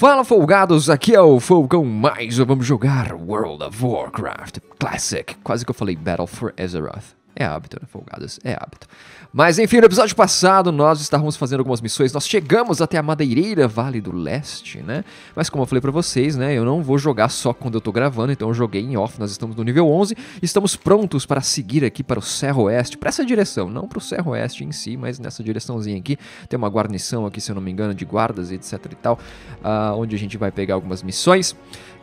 Fala folgados, aqui é o Falcão Mais, vamos jogar World of Warcraft Classic. Quase que eu falei Battle for Azeroth. É hábito, né? folgadas? é hábito. Mas enfim, no episódio passado nós estávamos fazendo algumas missões, nós chegamos até a Madeireira, Vale do Leste, né? Mas como eu falei para vocês, né, eu não vou jogar só quando eu tô gravando, então eu joguei em off, nós estamos no nível 11, estamos prontos para seguir aqui para o Serra Oeste, para essa direção, não para o Serra Oeste em si, mas nessa direçãozinha aqui, tem uma guarnição aqui, se eu não me engano, de guardas e etc e tal, uh, onde a gente vai pegar algumas missões.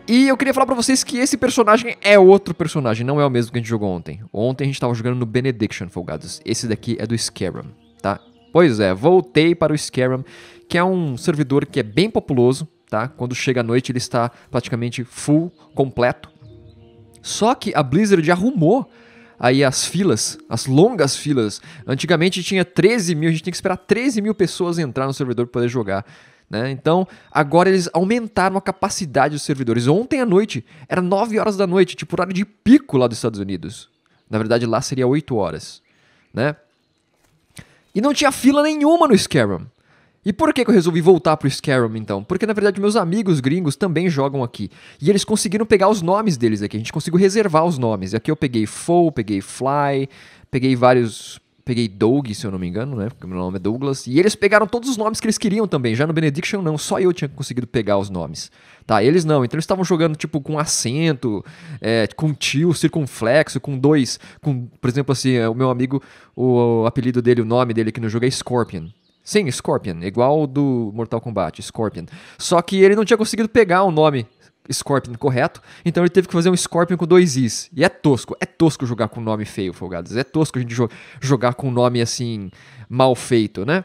E eu queria falar para vocês que esse personagem é outro personagem, não é o mesmo que a gente jogou ontem. Ontem a gente tava jogando no Benediction, folgados. Esse daqui é do Scaram, tá? Pois é, voltei para o Scaram, que é um servidor que é bem populoso, tá? Quando chega a noite ele está praticamente full, completo. Só que a Blizzard arrumou aí as filas, as longas filas. Antigamente tinha 13 mil, a gente tem que esperar 13 mil pessoas entrar no servidor para poder jogar. Né? Então, agora eles aumentaram a capacidade dos servidores. Ontem à noite, era 9 horas da noite, tipo horário de pico lá dos Estados Unidos. Na verdade, lá seria 8 horas. Né? E não tinha fila nenhuma no Scarum. E por que, que eu resolvi voltar pro Scarum, então? Porque na verdade meus amigos gringos também jogam aqui. E eles conseguiram pegar os nomes deles aqui. A gente conseguiu reservar os nomes. E aqui eu peguei Foe, peguei Fly, peguei vários peguei Doug, se eu não me engano, né? Porque meu nome é Douglas. E eles pegaram todos os nomes que eles queriam também. Já no Benediction, não. Só eu tinha conseguido pegar os nomes. Tá, eles não. Então eles estavam jogando, tipo, com acento, é, com tio, circunflexo, com dois. Com, por exemplo, assim, é, o meu amigo, o, o apelido dele, o nome dele aqui no jogo é Scorpion. Sim, Scorpion, igual do Mortal Kombat, Scorpion. Só que ele não tinha conseguido pegar o nome Scorpion correto, então ele teve que fazer um Scorpion com dois Is. E é tosco, é tosco jogar com nome feio, folgados. É tosco a gente jo jogar com nome assim, mal feito, né?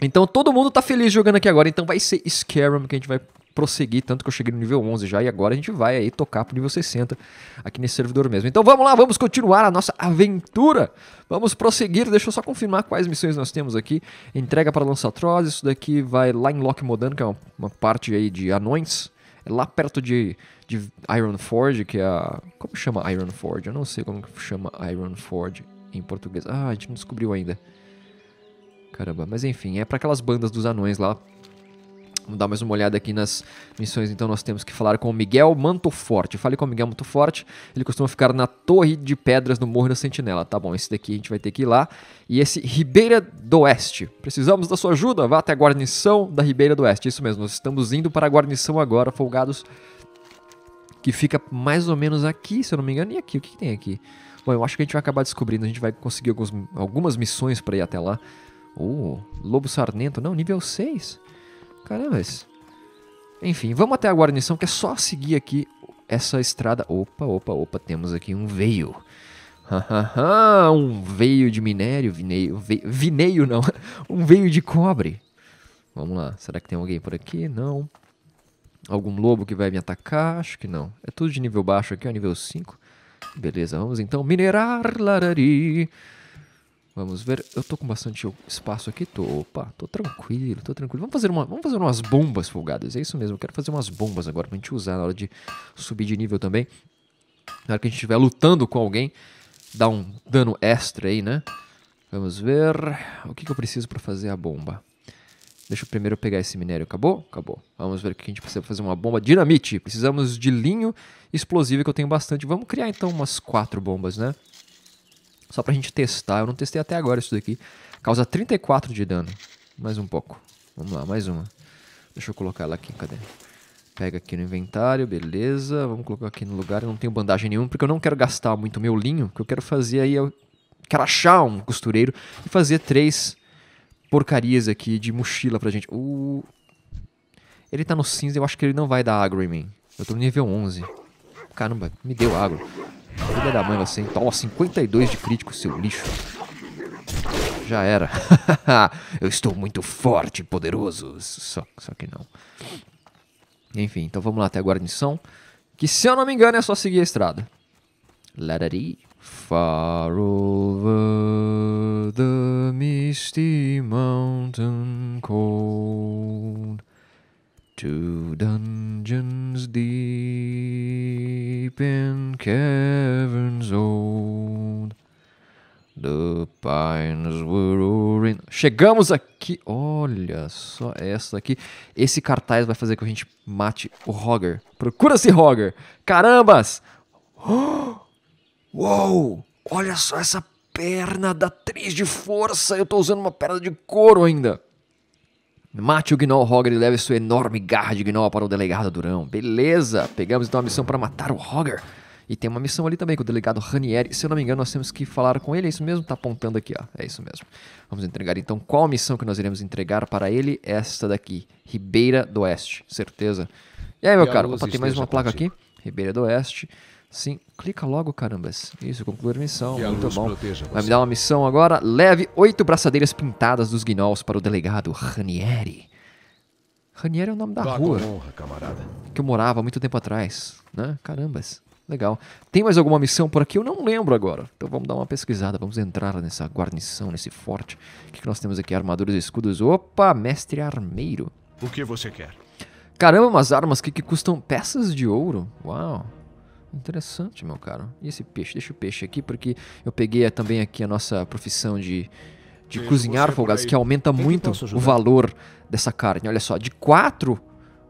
Então todo mundo tá feliz jogando aqui agora, então vai ser Scarum que a gente vai prosseguir, tanto que eu cheguei no nível 11 já, e agora a gente vai aí tocar pro nível 60 aqui nesse servidor mesmo. Então vamos lá, vamos continuar a nossa aventura, vamos prosseguir, deixa eu só confirmar quais missões nós temos aqui. Entrega para Lançatroz, isso daqui vai lá em Lock Modano, que é uma, uma parte aí de anões, é lá perto de, de Forge que é a... Como chama Iron Forge Eu não sei como chama Iron Forge em português. Ah, a gente não descobriu ainda. Caramba, mas enfim, é para aquelas bandas dos anões lá Vamos dar mais uma olhada aqui nas missões. Então nós temos que falar com o Miguel Mantoforte. Fale com o Miguel Mantoforte. Ele costuma ficar na Torre de Pedras no Morro da Sentinela. Tá bom, esse daqui a gente vai ter que ir lá. E esse Ribeira do Oeste. Precisamos da sua ajuda. Vá até a guarnição da Ribeira do Oeste. Isso mesmo, nós estamos indo para a guarnição agora, folgados. Que fica mais ou menos aqui, se eu não me engano. E aqui, o que, que tem aqui? Bom, eu acho que a gente vai acabar descobrindo. A gente vai conseguir alguns, algumas missões para ir até lá. Uh, Lobo Sarnento. Não, nível 6 caramba isso. Enfim, vamos até a guarnição, que é só seguir aqui essa estrada. Opa, opa, opa, temos aqui um veio. um veio de minério, vineio, veio, vineio não, um veio de cobre. Vamos lá, será que tem alguém por aqui? Não. Algum lobo que vai me atacar? Acho que não. É tudo de nível baixo aqui, ó, nível 5. Beleza, vamos então minerar, larari. Vamos ver. Eu tô com bastante espaço aqui. Tô, opa, tô tranquilo, tô tranquilo. Vamos fazer, uma, vamos fazer umas bombas folgadas. É isso mesmo. Eu quero fazer umas bombas agora pra gente usar na hora de subir de nível também. Na hora que a gente estiver lutando com alguém, dá um dano extra aí, né? Vamos ver. O que, que eu preciso pra fazer a bomba? Deixa eu primeiro pegar esse minério. Acabou? Acabou. Vamos ver o que a gente precisa fazer uma bomba. Dinamite. Precisamos de linho explosivo que eu tenho bastante. Vamos criar então umas quatro bombas, né? Só pra gente testar. Eu não testei até agora isso daqui. Causa 34 de dano. Mais um pouco. Vamos lá, mais uma. Deixa eu colocar ela aqui, cadê? Pega aqui no inventário, beleza. Vamos colocar aqui no lugar. Eu não tenho bandagem nenhuma, porque eu não quero gastar muito meu linho. O que eu quero fazer aí é... Quero achar um costureiro e fazer três porcarias aqui de mochila pra gente. Uh, ele tá no cinza, eu acho que ele não vai dar agro em mim. Eu tô no nível 11. Caramba, me deu agro. Filha da mãe você, hein? Toma 52 de crítico, seu lixo. Já era. Eu estou muito forte e poderoso. Só, só que não. Enfim, então vamos lá até a guarnição. Que se eu não me engano é só seguir a estrada. Let it Far over the misty mountain cold. To dungeons deep in caverns old. The pines were roaring. Chegamos aqui. Olha só essa aqui. Esse cartaz vai fazer com que a gente mate o Hogger. Procura-se Hogger. Carambas! Oh! Uou! Olha só essa perna da atriz de força. Eu tô usando uma perna de couro ainda. Mate o Gnol Hogger e leve sua enorme garra de Gnol para o delegado Durão. Beleza! Pegamos então a missão para matar o Hogger. E tem uma missão ali também com o delegado Ranieri. Se eu não me engano, nós temos que falar com ele. É isso mesmo? Tá apontando aqui, ó. É isso mesmo. Vamos entregar então qual a missão que nós iremos entregar para ele? Esta daqui. Ribeira do Oeste. Certeza. E aí, meu e caro? Opa, tem mais uma placa aqui. Ribeira do Oeste. Sim, clica logo, carambas. Isso, concluir a missão. Que Muito bom. Vai me dar uma missão agora. Leve oito braçadeiras pintadas dos guinols para o delegado Ranieri. Ranieri é o nome da Dá rua. Honra, que eu morava muito tempo atrás. Né? Carambas. Legal. Tem mais alguma missão por aqui? Eu não lembro agora. Então vamos dar uma pesquisada. Vamos entrar nessa guarnição, nesse forte. O que, que nós temos aqui? Armaduras e escudos. Opa, mestre armeiro. O que você quer? Caramba, umas armas aqui que custam peças de ouro. Uau. Interessante, meu caro. E esse peixe? Deixa o peixe aqui, porque eu peguei também aqui a nossa profissão de, de cozinhar, folgados, que aumenta muito que o valor dessa carne. Olha só, de quatro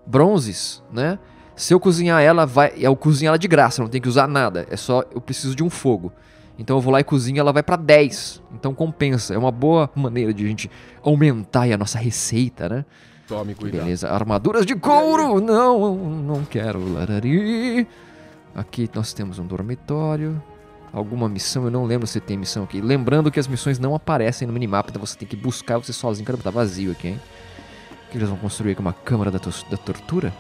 bronzes, né? Se eu cozinhar ela, vai, eu cozinho ela de graça, não tem que usar nada. É só eu preciso de um fogo. Então eu vou lá e cozinho, ela vai para 10. Então compensa. É uma boa maneira de a gente aumentar a nossa receita, né? Tome cuidado. Beleza. Armaduras de couro! Não, não quero. Larari. Aqui nós temos um dormitório. Alguma missão, eu não lembro se tem missão aqui. Lembrando que as missões não aparecem no minimapa, então você tem que buscar você sozinho. Caramba, tá vazio aqui, hein? O que eles vão construir aqui? Uma câmara da, to da tortura?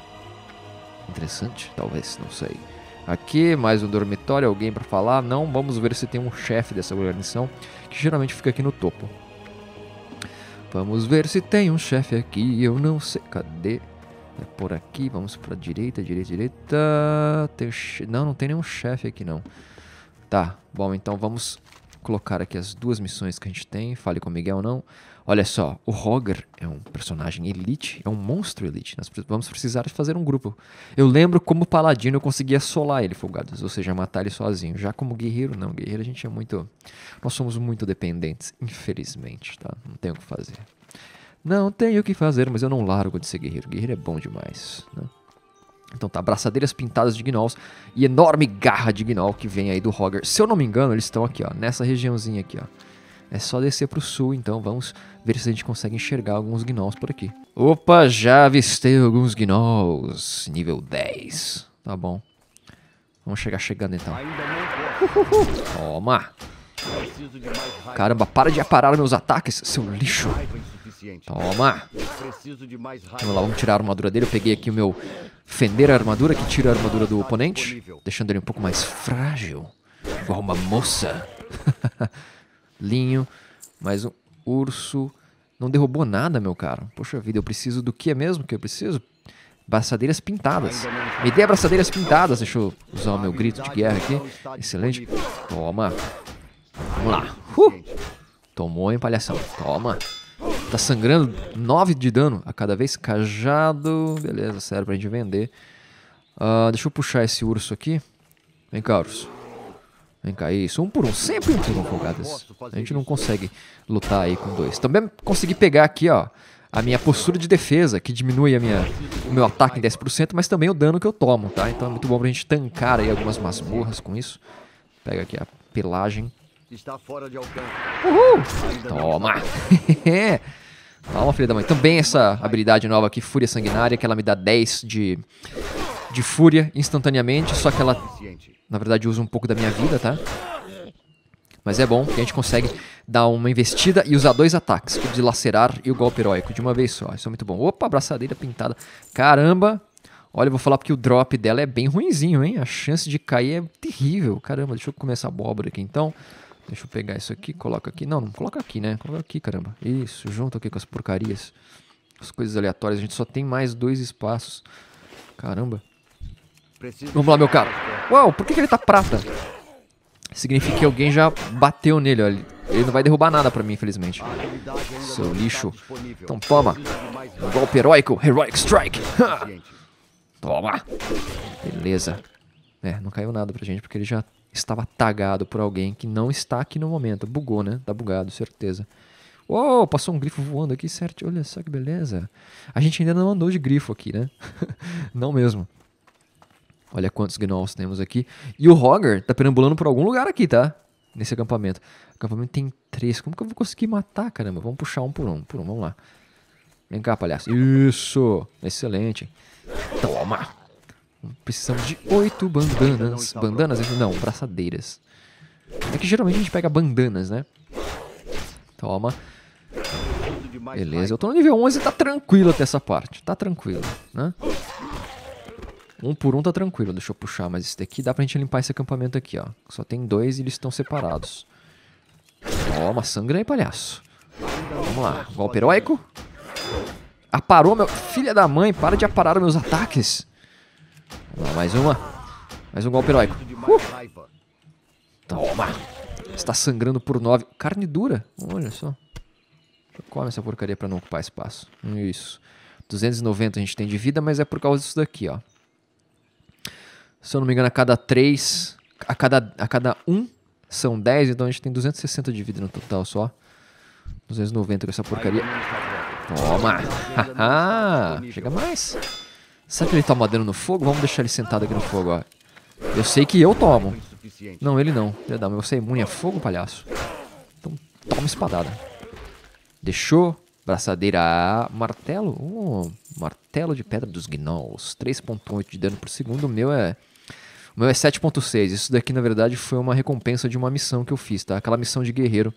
Interessante, talvez, não sei. Aqui, mais um dormitório, alguém para falar. Não, vamos ver se tem um chefe dessa guarnição, que geralmente fica aqui no topo. Vamos ver se tem um chefe aqui, eu não sei. Cadê? É por aqui, vamos pra direita, direita, direita. Tem, não, não tem nenhum chefe aqui não. Tá, bom, então vamos colocar aqui as duas missões que a gente tem. Fale com o Miguel não. Olha só, o Roger é um personagem elite, é um monstro elite. Nós vamos precisar fazer um grupo. Eu lembro como paladino eu conseguia solar ele, Folgados, ou seja, matar ele sozinho. Já como guerreiro, não. Guerreiro a gente é muito... Nós somos muito dependentes, infelizmente, tá? Não tem o que fazer. Não tenho o que fazer, mas eu não largo de ser guerreiro. Guerreiro é bom demais, né? Então tá, braçadeiras pintadas de gnolls e enorme garra de gnoll que vem aí do Hogger. Se eu não me engano, eles estão aqui, ó, nessa regiãozinha aqui, ó. É só descer pro sul, então vamos ver se a gente consegue enxergar alguns gnolls por aqui. Opa, já avistei alguns gnolls, nível 10. Tá bom. Vamos chegar chegando então. Toma! Caramba, para de aparar meus ataques, seu lixo! suficiente. Toma! Vamos lá, vamos tirar a armadura dele. Eu peguei aqui o meu Fender a Armadura, que tira a armadura do oponente, deixando ele um pouco mais frágil. Igual uma moça. Linho, mais um urso. Não derrubou nada, meu caro. Poxa vida, eu preciso do que é mesmo que eu preciso? Braçadeiras pintadas. Me dê braçadeiras pintadas. Deixa eu usar o meu grito de guerra aqui. Excelente. Toma. Vamos lá. Uh! Tomou a empalhação. Toma. Tá sangrando 9 de dano a cada vez. Cajado. Beleza, sério, pra gente vender. Uh, deixa eu puxar esse urso aqui. Vem cá, urso. Vem cá, isso. Um por um. Sempre um por um, folgadas. A gente não consegue lutar aí com dois. Também consegui pegar aqui, ó. A minha postura de defesa, que diminui a minha, o meu ataque em 10%, mas também o dano que eu tomo, tá? Então é muito bom pra gente tancar aí algumas masmorras com isso. Pega aqui a pelagem. Está fora de alcance. Uhul! Toma! Toma, filha da mãe. Também essa habilidade nova aqui, Fúria Sanguinária, que ela me dá 10 de, de fúria instantaneamente, só que ela, na verdade, usa um pouco da minha vida, tá? Mas é bom que a gente consegue dar uma investida e usar dois ataques, o dilacerar e o golpe heróico, de uma vez só. Isso é muito bom. Opa, abraçadeira pintada. Caramba! Olha, eu vou falar porque o drop dela é bem ruinzinho, hein? A chance de cair é terrível. Caramba, deixa eu comer essa abóbora aqui, então. Deixa eu pegar isso aqui, coloca aqui. Não, não coloca aqui, né? Coloca aqui, caramba. Isso, junto aqui com as porcarias. As coisas aleatórias. A gente só tem mais dois espaços. Caramba. Preciso Vamos lá, meu cara. Uau, por que, que ele tá prata? Significa que alguém já bateu nele, olha. Ele não vai derrubar nada pra mim, infelizmente. Seu lixo. Então toma. Um golpe heróico. Heroic Strike. Toma. Beleza. É, não caiu nada pra gente, porque ele já estava tagado por alguém que não está aqui no momento. Bugou, né? Tá bugado, certeza. Uou, passou um grifo voando aqui, certo? Olha só que beleza. A gente ainda não andou de grifo aqui, né? não mesmo. Olha quantos gnolls temos aqui. E o Hogger tá perambulando por algum lugar aqui, tá? Nesse acampamento. O acampamento tem três. Como que eu vou conseguir matar, caramba? Vamos puxar um por um, por um. Vamos lá. Vem cá, palhaço. Isso! Excelente. Toma! Precisamos de oito bandanas. Bandanas? Não, braçadeiras. É que geralmente a gente pega bandanas, né? Toma. Beleza, eu tô no nível 11 tá tranquilo até essa parte. Tá tranquilo, né? Um por um tá tranquilo. Deixa eu puxar mais esse daqui. Dá pra gente limpar esse acampamento aqui, ó. Só tem dois e eles estão separados. Toma, sangra aí, palhaço. Vamos lá. Golpe heróico. Aparou meu... Filha da mãe, para de aparar meus ataques. Vamos lá, mais uma. Mais um golpe heróico. Uh! Toma! Está sangrando por 9. Carne dura. Olha só. Come essa porcaria para não ocupar espaço. Isso. 290 a gente tem de vida, mas é por causa disso daqui, ó. Se eu não me engano, a cada 3... A cada, a cada 1 são 10, então a gente tem 260 de vida no total só. 290 com essa porcaria. Toma! Chega mais! Será que ele tá madeira no fogo? Vamos deixar ele sentado aqui no fogo, ó. Eu sei que eu tomo. Não, ele não. Ele dá, mas você é imune a fogo, palhaço? Então toma espadada. Deixou. Braçadeira. Martelo. martelo de pedra dos gnolls. 3.8 de dano por segundo. O meu é... O meu é 7.6. Isso daqui, na verdade, foi uma recompensa de uma missão que eu fiz, tá? Aquela missão de guerreiro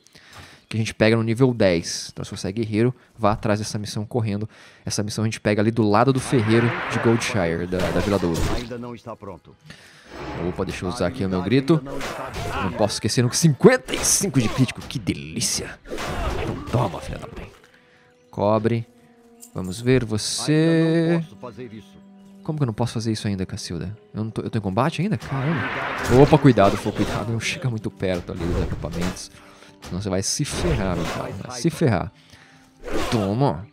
que a gente pega no nível 10. Então, se você é guerreiro, vá atrás dessa missão correndo. Essa missão a gente pega ali do lado do ferreiro de Goldshire, da, da Vila Douro. Ainda não está pronto. Opa, deixa eu usar aqui o meu grito. Não posso esquecer no 55 de crítico. Que delícia. Então toma, filha da mãe. Cobre. Vamos ver você... Como que eu não posso fazer isso ainda, Cacilda? Eu, não tô, eu tô em combate ainda? Caramba. Opa, cuidado, foi cuidado. Não chega muito perto ali dos equipamentos. Senão você vai se ferrar, meu pai. Vai se ferrar. Toma.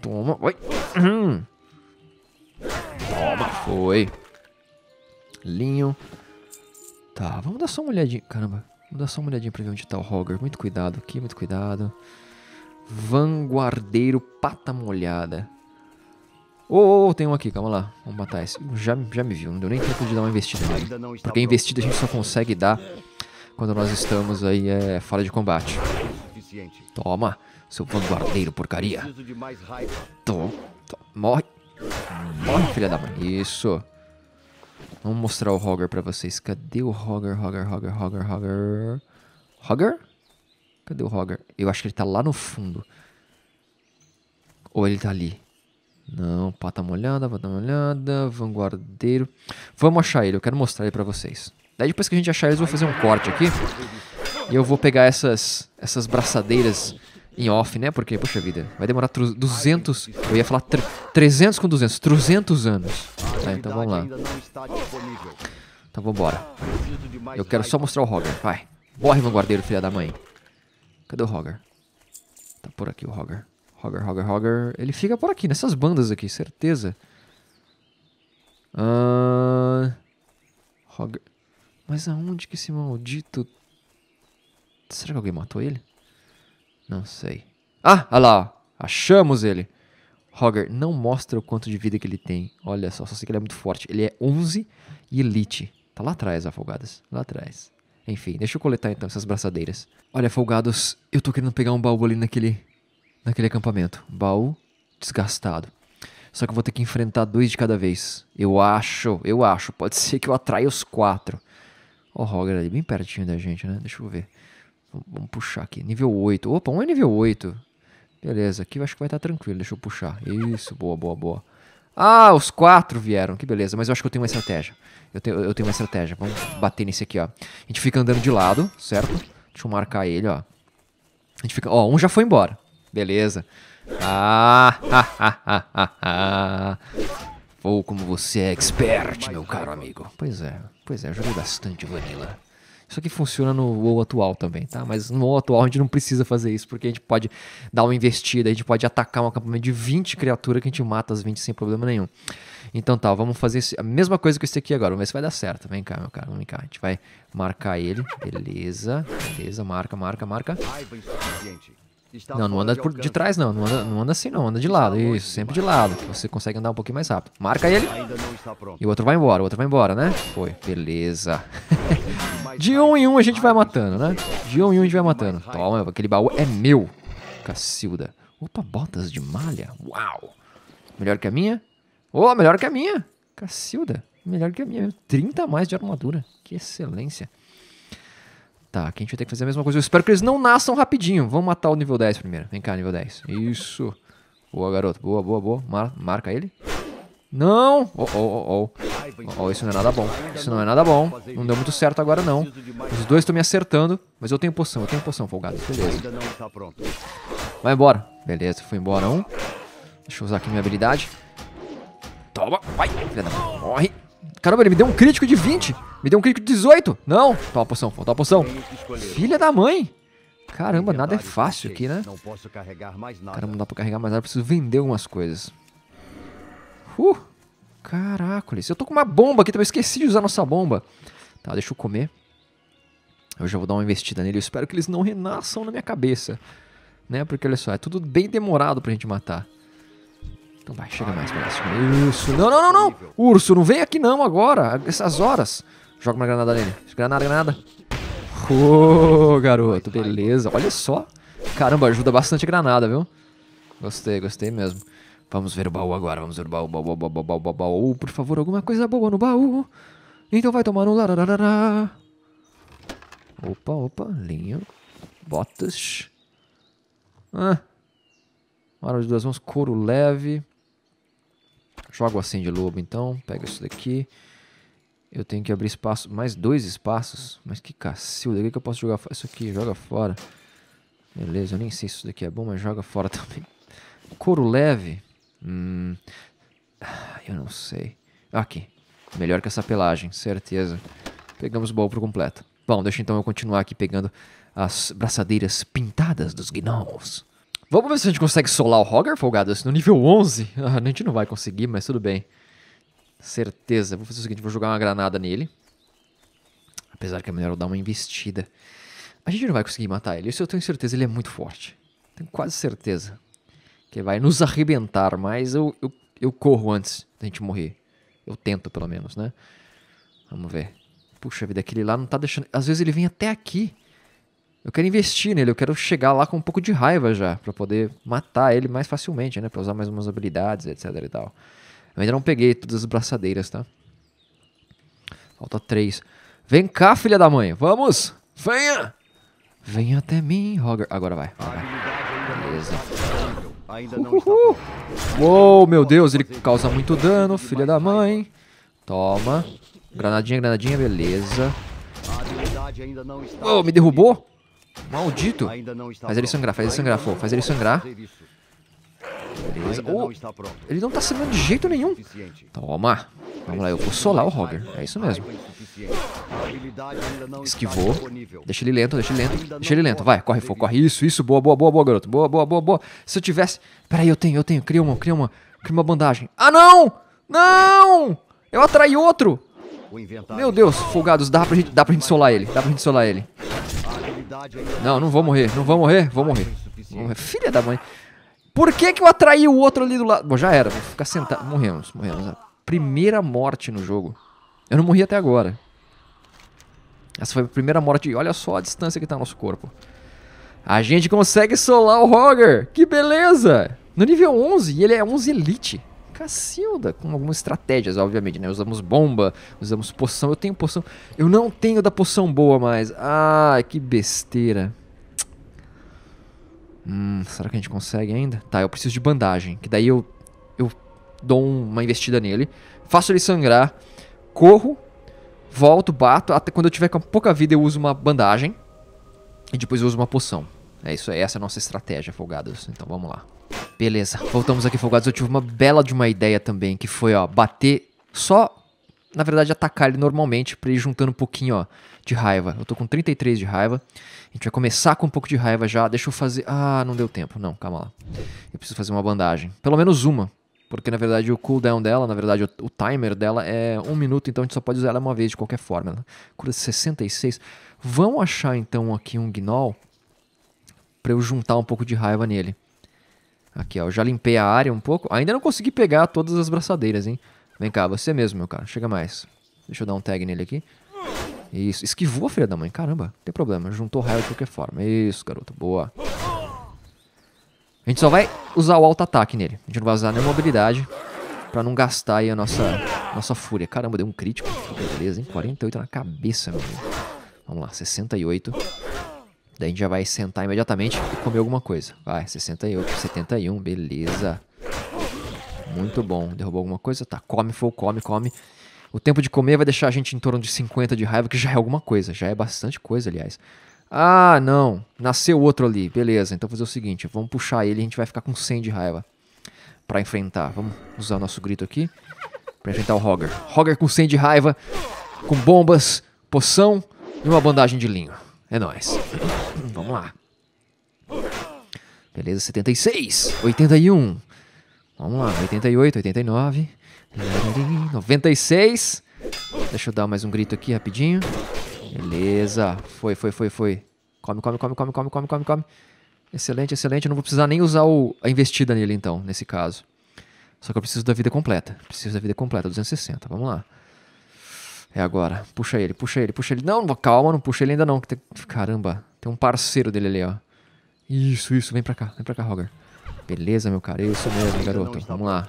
Toma. Vai. Hum. Toma. Foi. Linho. Tá, vamos dar só uma olhadinha. Caramba. Vamos dar só uma olhadinha pra ver onde tá o Hogger. Muito cuidado aqui, muito cuidado. Vanguardeiro pata molhada. Ô, oh, oh, tem um aqui, calma lá. Vamos matar esse. Já, já me viu, não deu nem tempo de dar uma investida Porque investida a gente só consegue dar quando nós estamos aí é fora de combate. Toma, seu vanguardeiro porcaria. Toma, toma, morre. Morre, filha da mãe. Isso. Vamos mostrar o Hogger pra vocês. Cadê o Hogger, Hogger, Hogger, Hogger, Hogger? Hogger? Cadê o Hogger? Eu acho que ele tá lá no fundo. Ou ele tá ali? Não, pata molhada, pata molhada, vanguardeiro. Vamos achar ele, eu quero mostrar ele pra vocês. Daí depois que a gente achar eles, eu vou fazer um corte aqui. E eu vou pegar essas, essas braçadeiras em off, né? Porque, poxa vida, vai demorar 200... Eu ia falar 300 com 200. 300 anos. Tá, então vamos lá. Então vambora. Eu quero só mostrar o Roger. Vai. Morre, vanguardeiro, filha da mãe. Cadê o Roger? Tá por aqui o Roger. Roger, Roger, Roger. Ele fica por aqui, nessas bandas aqui, certeza. Ahn... Uh... Roger... Mas aonde que esse maldito. Será que alguém matou ele? Não sei. Ah, olha lá, ó. achamos ele. Roger, não mostra o quanto de vida que ele tem. Olha só, só sei que ele é muito forte. Ele é 11 e elite. Tá lá atrás, afogadas. Lá atrás. Enfim, deixa eu coletar então essas braçadeiras. Olha, folgados, eu tô querendo pegar um baú ali naquele, naquele acampamento. Baú desgastado. Só que eu vou ter que enfrentar dois de cada vez. Eu acho, eu acho. Pode ser que eu atraia os quatro. Ó, o Roger ali, bem pertinho da gente, né? Deixa eu ver. Vamos puxar aqui. Nível 8. Opa, um é nível 8. Beleza, aqui eu acho que vai estar tá tranquilo. Deixa eu puxar. Isso, boa, boa, boa. Ah, os quatro vieram. Que beleza. Mas eu acho que eu tenho uma estratégia. Eu tenho, eu tenho uma estratégia. Vamos bater nesse aqui, ó. A gente fica andando de lado, certo? Deixa eu marcar ele, ó. A gente fica... Ó, um já foi embora. Beleza. Ah, ha, ha, ha, ha, ha. Ou como você é expert, meu caro amigo. Pois é. Pois é, eu joguei bastante Vanilla. Isso aqui funciona no WoW atual também, tá? Mas no WoW atual a gente não precisa fazer isso, porque a gente pode dar uma investida, a gente pode atacar um acampamento de 20 criaturas que a gente mata as 20 sem problema nenhum. Então tá, vamos fazer a mesma coisa que esse aqui agora, vamos ver se vai dar certo. Vem cá, meu cara, vem cá. A gente vai marcar ele, beleza, beleza, marca, marca, marca. Não, não anda por, de trás não, não anda, não anda assim não, anda de lado, isso, sempre de lado, você consegue andar um pouquinho mais rápido. Marca ele, e o outro vai embora, o outro vai embora, né? Foi, beleza. de um em um a gente vai matando, né? De um em um a gente vai matando. Toma, aquele baú é meu, Cacilda. Opa, botas de malha, uau. Melhor que a minha? Oh, melhor que a minha, Cacilda, melhor que a minha, 30 a mais de armadura, que excelência. Tá, aqui a gente vai ter que fazer a mesma coisa. Eu espero que eles não nasçam rapidinho. Vamos matar o nível 10 primeiro. Vem cá, nível 10. Isso. Boa, garoto. Boa, boa, boa. Mar marca ele. Não! Oh, oh, oh, oh, oh. isso não é nada bom. Isso não é nada bom. Não deu muito certo agora, não. Os dois estão me acertando. Mas eu tenho poção, eu tenho poção, folgado. Beleza. Vai embora. Beleza, foi embora um. Deixa eu usar aqui minha habilidade. Toma, vai, filha da... Morre. Caramba, ele me deu um crítico de 20. Me deu um crítico de 18. Não. Toma a poção, faltou a poção. Filha da mãe. Caramba, nada é fácil aqui, é né? Caramba, não dá pra carregar mais nada. preciso vender algumas coisas. Uh. Caracoles. Eu tô com uma bomba aqui também. Esqueci de usar nossa bomba. Tá, deixa eu comer. Eu já vou dar uma investida nele. Eu espero que eles não renasçam na minha cabeça. Né? Porque, olha só, é tudo bem demorado pra gente matar. Então vai, chega mais próximo. Isso. Não, não, não, não. Urso, não vem aqui não agora. Essas horas. Joga uma granada nele. Granada, granada. Ô, oh, garoto. Beleza. Olha só. Caramba, ajuda bastante granada, viu? Gostei, gostei mesmo. Vamos ver o baú agora. Vamos ver o baú, baú, baú, baú, baú, baú, baú. Oh, por favor, alguma coisa boa no baú. Então vai tomar no lararará. Opa, opa. Linho. Botas. Ah. Arma de duas mãos, couro leve. Joga o acende-lobo então, pega isso daqui. Eu tenho que abrir espaço, mais dois espaços. Mas que cacilda, o que, eu posso jogar fora? Isso aqui, joga fora. Beleza, eu nem sei se isso daqui é bom, mas joga fora também. Couro leve? Hum, ah, eu não sei. Aqui, melhor que essa pelagem, certeza. Pegamos o baú por completo. Bom, deixa então eu continuar aqui pegando as braçadeiras pintadas dos gnolls. Vamos ver se a gente consegue solar o Hogger, folgadas, assim, no nível 11. a gente não vai conseguir, mas tudo bem. Certeza. Vou fazer o seguinte, vou jogar uma granada nele. Apesar que é melhor eu dar uma investida. A gente não vai conseguir matar ele. Isso eu tenho certeza, ele é muito forte. Tenho quase certeza. Que vai nos arrebentar, mas eu, eu, eu corro antes da gente morrer. Eu tento, pelo menos, né? Vamos ver. Puxa vida, aquele lá não tá deixando... Às vezes ele vem até aqui. Eu quero investir nele, eu quero chegar lá com um pouco de raiva já, para poder matar ele mais facilmente, né? Pra usar mais umas habilidades, etc e tal. Eu ainda não peguei todas as braçadeiras, tá? Falta três. Vem cá, filha da mãe, vamos! Venha! Vem até mim, Roger. Agora vai. vai. Beleza. Uhul. Uou, meu Deus, ele causa muito dano, filha da mãe. Toma. Granadinha, granadinha, beleza. Uou, me derrubou? Maldito. Faz ele sangrar, faz ele sangrar, fô. Faz ele sangrar. Beleza. Oh, ele não tá sangrando de jeito nenhum. Toma. Vamos lá, eu vou solar o Roger. É isso mesmo. Esquivou. Deixa ele lento, deixa ele lento. Deixa ele lento. Vai, corre, fô, corre. Isso, isso. Boa, boa, boa, boa, garoto. Boa, boa, boa, boa. Se eu tivesse... Peraí, eu tenho, eu tenho. Cria uma, cria uma. Cria uma bandagem. Ah, não! Não! Eu atraí outro. Meu Deus, folgados. Dá pra gente, dá pra gente solar ele. Dá pra gente solar ele. Não, não vou morrer, não vou morrer, vou morrer. Vou morrer. Filha da mãe. Por que, que eu atraí o outro ali do lado? Bom, já era, vou ficar sentado. Morremos, morremos. Primeira morte no jogo. Eu não morri até agora. Essa foi a primeira morte. E olha só a distância que tá nosso corpo. A gente consegue solar o Roger. Que beleza! No nível 11, e ele é 11 Elite. Cacilda, com algumas estratégias, obviamente, né? Usamos bomba, usamos poção. Eu tenho poção. Eu não tenho da poção boa mais. Ah, que besteira. Hum, será que a gente consegue ainda? Tá, eu preciso de bandagem. Que daí eu, eu dou uma investida nele. Faço ele sangrar. Corro. Volto, bato. Até quando eu tiver com pouca vida, eu uso uma bandagem. E depois eu uso uma poção. É isso aí, essa é a nossa estratégia, folgados. Então vamos lá. Beleza, voltamos aqui folgados. Eu tive uma bela de uma ideia também, que foi, ó, bater só, na verdade, atacar ele normalmente pra ir juntando um pouquinho, ó, de raiva. Eu tô com 33 de raiva. A gente vai começar com um pouco de raiva já. Deixa eu fazer... Ah, não deu tempo. Não, calma lá. Eu preciso fazer uma bandagem. Pelo menos uma. Porque, na verdade, o cooldown dela, na verdade, o, timer dela é um minuto, então a gente só pode usar ela uma vez de qualquer forma. Né? Cura 66. Vamos achar, então, aqui um Gnoll pra eu juntar um pouco de raiva nele. Aqui, ó, eu já limpei a área um pouco. Ainda não consegui pegar todas as braçadeiras, hein? Vem cá, você mesmo, meu cara. Chega mais. Deixa eu dar um tag nele aqui. Isso. Esquivou, filha da mãe. Caramba, não tem problema. Juntou raio de qualquer forma. Isso, garoto. Boa. A gente só vai usar o auto-ataque nele. A gente não vai usar nenhuma habilidade pra não gastar aí a nossa, nossa fúria. Caramba, deu um crítico. Beleza, hein? 48 na cabeça, meu Vamos lá, 68. Daí a gente já vai sentar imediatamente e comer alguma coisa. Vai, 68, 71, beleza. Muito bom. Derrubou alguma coisa? Tá, come, for, come, come. O tempo de comer vai deixar a gente em torno de 50 de raiva, que já é alguma coisa. Já é bastante coisa, aliás. Ah, não. Nasceu outro ali. Beleza, então fazer o seguinte. Vamos puxar ele e a gente vai ficar com 100 de raiva. para enfrentar. Vamos usar o nosso grito aqui. para enfrentar o Hogger. Hogger com 100 de raiva. Com bombas, poção e uma bandagem de linho. É nóis. Vamos lá. Beleza, 76, 81. Vamos lá, 88, 89, 96. Deixa eu dar mais um grito aqui rapidinho. Beleza, foi, foi, foi, foi. Come, come, come, come, come, come, come, come. Excelente, excelente. Eu não vou precisar nem usar o, a investida nele então, nesse caso. Só que eu preciso da vida completa. Preciso da vida completa, 260. Vamos lá. É agora. Puxa ele, puxa ele, puxa ele. Não, calma, não puxa ele ainda não. Caramba. Tem um parceiro dele ali, ó. Isso, isso. Vem pra cá. Vem pra cá, Roger. Beleza, meu cara. Isso mesmo, garoto. Vamos lá.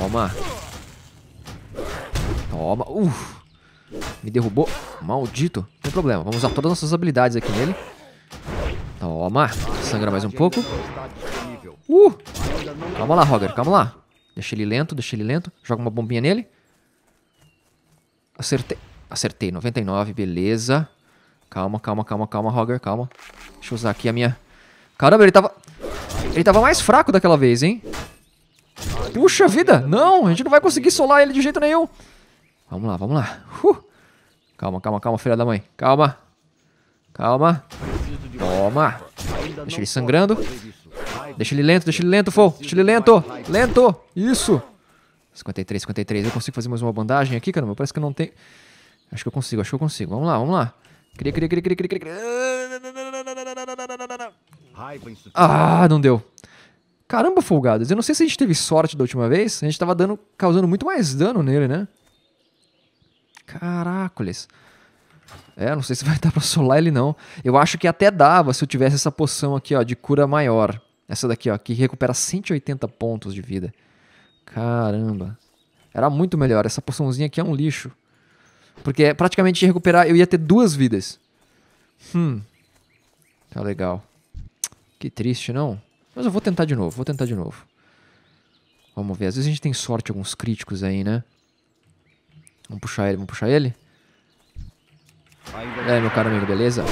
Toma. Toma. Uf. Me derrubou. Maldito. Não tem problema. Vamos usar todas as nossas habilidades aqui nele. Toma. Sangra mais um pouco. Uh. Calma lá, Roger. Calma lá. Deixa ele lento, deixa ele lento. Joga uma bombinha nele. Acertei. Acertei. 99. Beleza. Calma, calma, calma, calma, Roger, calma. Deixa eu usar aqui a minha... Caramba, ele tava... Ele tava mais fraco daquela vez, hein? Puxa vida! Não, a gente não vai conseguir solar ele de jeito nenhum. Vamos lá, vamos lá. Uh. Calma, calma, calma, filha da mãe. Calma. Calma. Toma. Deixa ele sangrando. Deixa ele lento, deixa ele lento, Fou. Deixa ele lento. Lento. Isso. 53, 53. Eu consigo fazer mais uma bandagem aqui, caramba? Parece que eu não tenho... Acho que eu consigo, acho que eu consigo. Vamos lá, vamos lá. Cria, cria, cria, cria, cria, cria. Ah, não deu. Caramba, folgadas Eu não sei se a gente teve sorte da última vez. A gente tava dando, causando muito mais dano nele, né? Caracoles. É, não sei se vai dar pra solar ele não. Eu acho que até dava se eu tivesse essa poção aqui, ó, de cura maior. Essa daqui, ó, que recupera 180 pontos de vida. Caramba. Era muito melhor. Essa poçãozinha aqui é um lixo. Porque é praticamente ia recuperar, eu ia ter duas vidas. Hum. Tá legal. Que triste, não? Mas eu vou tentar de novo, vou tentar de novo. Vamos ver, às vezes a gente tem sorte alguns críticos aí, né? Vamos puxar ele, vamos puxar ele? É, meu caro amigo, beleza?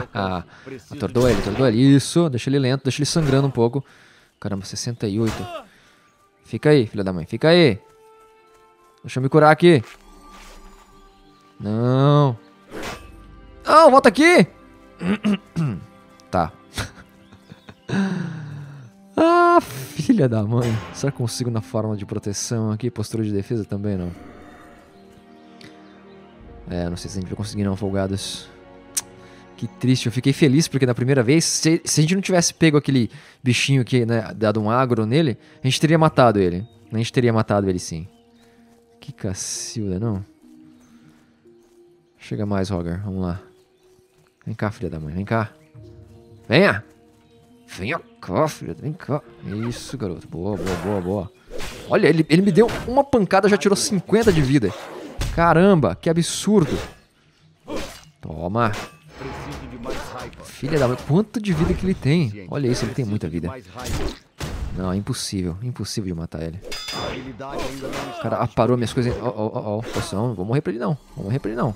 atordou ele, atordou ele. Isso, deixa ele lento, deixa ele sangrando um pouco. Caramba, 68. Fica aí, filha da mãe, fica aí. Deixa eu me curar aqui. Não. Não, ah, volta aqui! tá. ah, filha da mãe. Será que consigo na forma de proteção aqui? Postura de defesa também, não? É, não sei se a gente vai conseguir não, folgados. Que triste, eu fiquei feliz porque na primeira vez, se, se a gente não tivesse pego aquele bichinho que, né, dado um agro nele, a gente teria matado ele. A gente teria matado ele sim. Que cacilda, não? Chega mais, Roger. Vamos lá. Vem cá, filha da mãe. Vem cá. Venha! Venha cá, filha. Vem cá. Isso, garoto. Boa, boa, boa, boa. Olha, ele, ele me deu uma pancada já tirou 50 de vida. Caramba, que absurdo. Toma. Filha da mãe. Quanto de vida que ele tem. Olha isso, ele tem muita vida. Não, é impossível. Impossível de matar ele. O cara aparou minhas coisas. Ó, ó, ó, poção. Vou morrer pra ele não. Vou morrer pra ele não.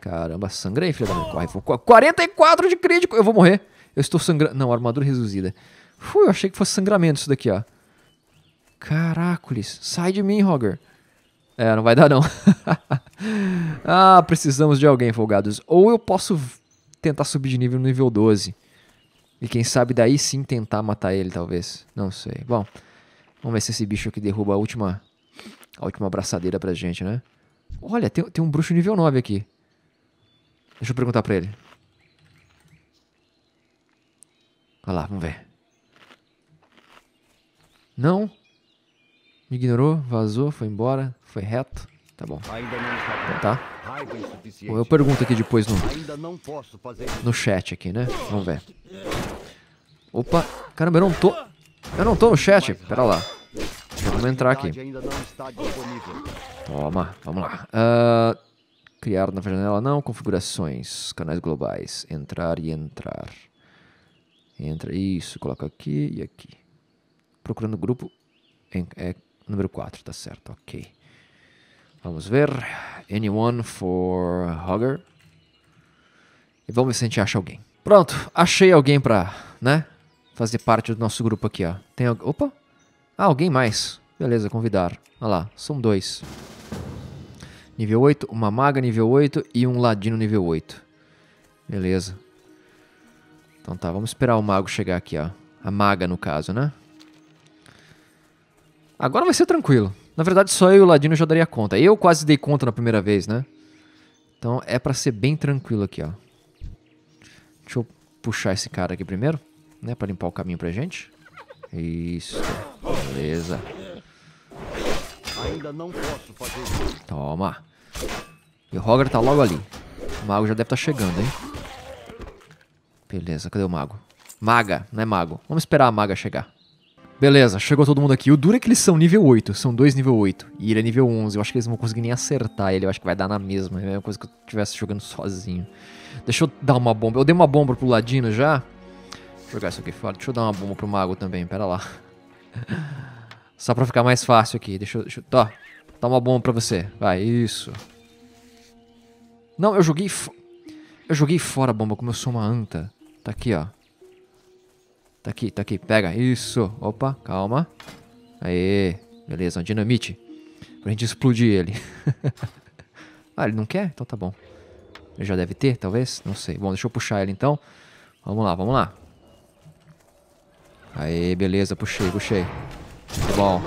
Caramba, sangrei, filha da mãe. Corre. 44 de crítico. Eu vou morrer. Eu estou sangrando. Não, armadura reduzida. Fui, eu achei que fosse sangramento isso daqui, ó. Caracoles. Sai de mim, Roger. É, não vai dar não. ah, precisamos de alguém, folgados. Ou eu posso tentar subir de nível no nível 12. E quem sabe daí sim tentar matar ele, talvez. Não sei. Bom, vamos ver se esse bicho aqui derruba a última, a última abraçadeira pra gente, né? Olha, tem, tem um bruxo nível 9 aqui. Deixa eu perguntar pra ele. Olha lá, vamos ver. Não. Me ignorou, vazou, foi embora, foi reto. Tá bom. Então, tá eu pergunto aqui depois no, no chat aqui, né? Vamos ver. Opa, caramba, eu não tô... Eu não tô no chat, pera lá. Vamos entrar aqui. Toma, vamos lá. Uh, criar na janela não, configurações, canais globais, entrar e entrar. Entra, isso, coloca aqui e aqui. Procurando grupo, é, é número 4, tá certo, ok. Vamos ver. Anyone for Hugger. E vamos ver se a gente acha alguém. Pronto, achei alguém pra, né? Fazer parte do nosso grupo aqui, ó. Tem Opa! Ah, alguém mais. Beleza, convidar. Olha lá, são dois. Nível 8, uma maga nível 8 e um ladino nível 8. Beleza. Então tá, vamos esperar o mago chegar aqui, ó. A maga, no caso, né? Agora vai ser tranquilo. Na verdade, só eu e o Ladino já daria conta. Eu quase dei conta na primeira vez, né? Então é pra ser bem tranquilo aqui, ó. Deixa eu puxar esse cara aqui primeiro, né? Pra limpar o caminho pra gente. Isso. Beleza. Toma. E o Roger tá logo ali. O mago já deve estar tá chegando, hein? Beleza, cadê o mago? Maga, não é mago. Vamos esperar a maga chegar. Beleza, chegou todo mundo aqui. O duro é que eles são nível 8, são dois nível 8. E ele é nível 11, eu acho que eles não vão conseguir nem acertar ele, eu acho que vai dar na mesma. É a mesma coisa que eu estivesse jogando sozinho. Deixa eu dar uma bomba. Eu dei uma bomba pro Ladino já. Vou jogar isso aqui fora. Deixa eu dar uma bomba pro Mago também, pera lá. Só pra ficar mais fácil aqui. Deixa eu... Deixa eu... Tá, dá uma bomba pra você. Vai, isso. Não, eu joguei... Eu joguei fora a bomba, como eu sou uma anta. Tá aqui, ó. Tá aqui, tá aqui. Pega. Isso. Opa, calma. Aê. Beleza, um dinamite. Pra gente explodir ele. ah, ele não quer? Então tá bom. Ele já deve ter, talvez? Não sei. Bom, deixa eu puxar ele então. Vamos lá, vamos lá. Aê, beleza. Puxei, puxei. Tá bom.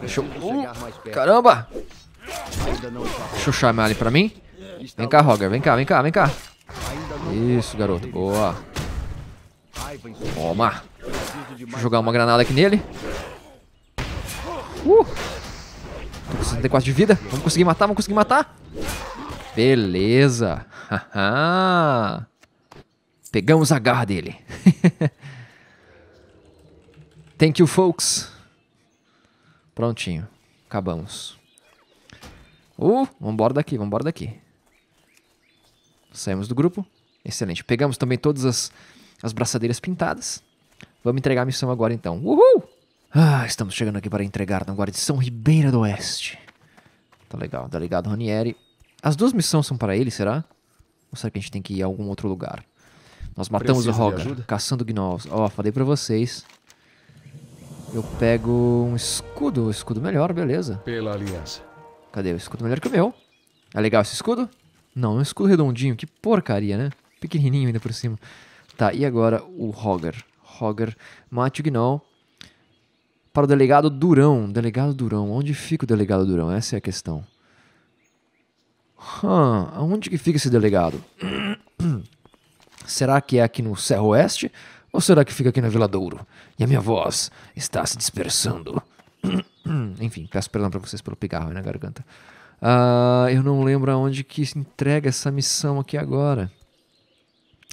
Deixa eu... Uh, caramba! Deixa eu chamar ele pra mim. Vem cá, Roger. Vem cá, vem cá, vem cá. Isso, garoto. Boa. Toma. Deixa eu jogar uma granada aqui nele. Uh. Tô com 64 de vida. Vamos conseguir matar, vamos conseguir matar. Beleza. Pegamos a garra dele. Thank you, folks. Prontinho. Acabamos. Uh, vambora daqui, vambora daqui. Saímos do grupo. Excelente. Pegamos também todas as as braçadeiras pintadas. Vamos entregar a missão agora então. Uhul! Ah, estamos chegando aqui para entregar na Guarda de São Ribeira do Oeste. Tá legal, delegado tá Ranieri. As duas missões são para ele, será? Ou será que a gente tem que ir a algum outro lugar? Nós matamos o Roger, caçando gnolls. Ó, oh, falei pra vocês. Eu pego um escudo, um escudo melhor, beleza. Pela aliança. Cadê? O escudo melhor que o meu. É legal esse escudo? Não, é um escudo redondinho, que porcaria, né? Pequenininho ainda por cima. Tá, e agora o Roger. Roger mate o para o delegado Durão. Delegado Durão, onde fica o delegado Durão? Essa é a questão. Hum, aonde que fica esse delegado? Será que é aqui no Cerro Oeste? Ou será que fica aqui na Vila Douro? E a minha voz está se dispersando. Enfim, peço perdão para vocês pelo pigarro na garganta. Uh, eu não lembro aonde que se entrega essa missão aqui agora.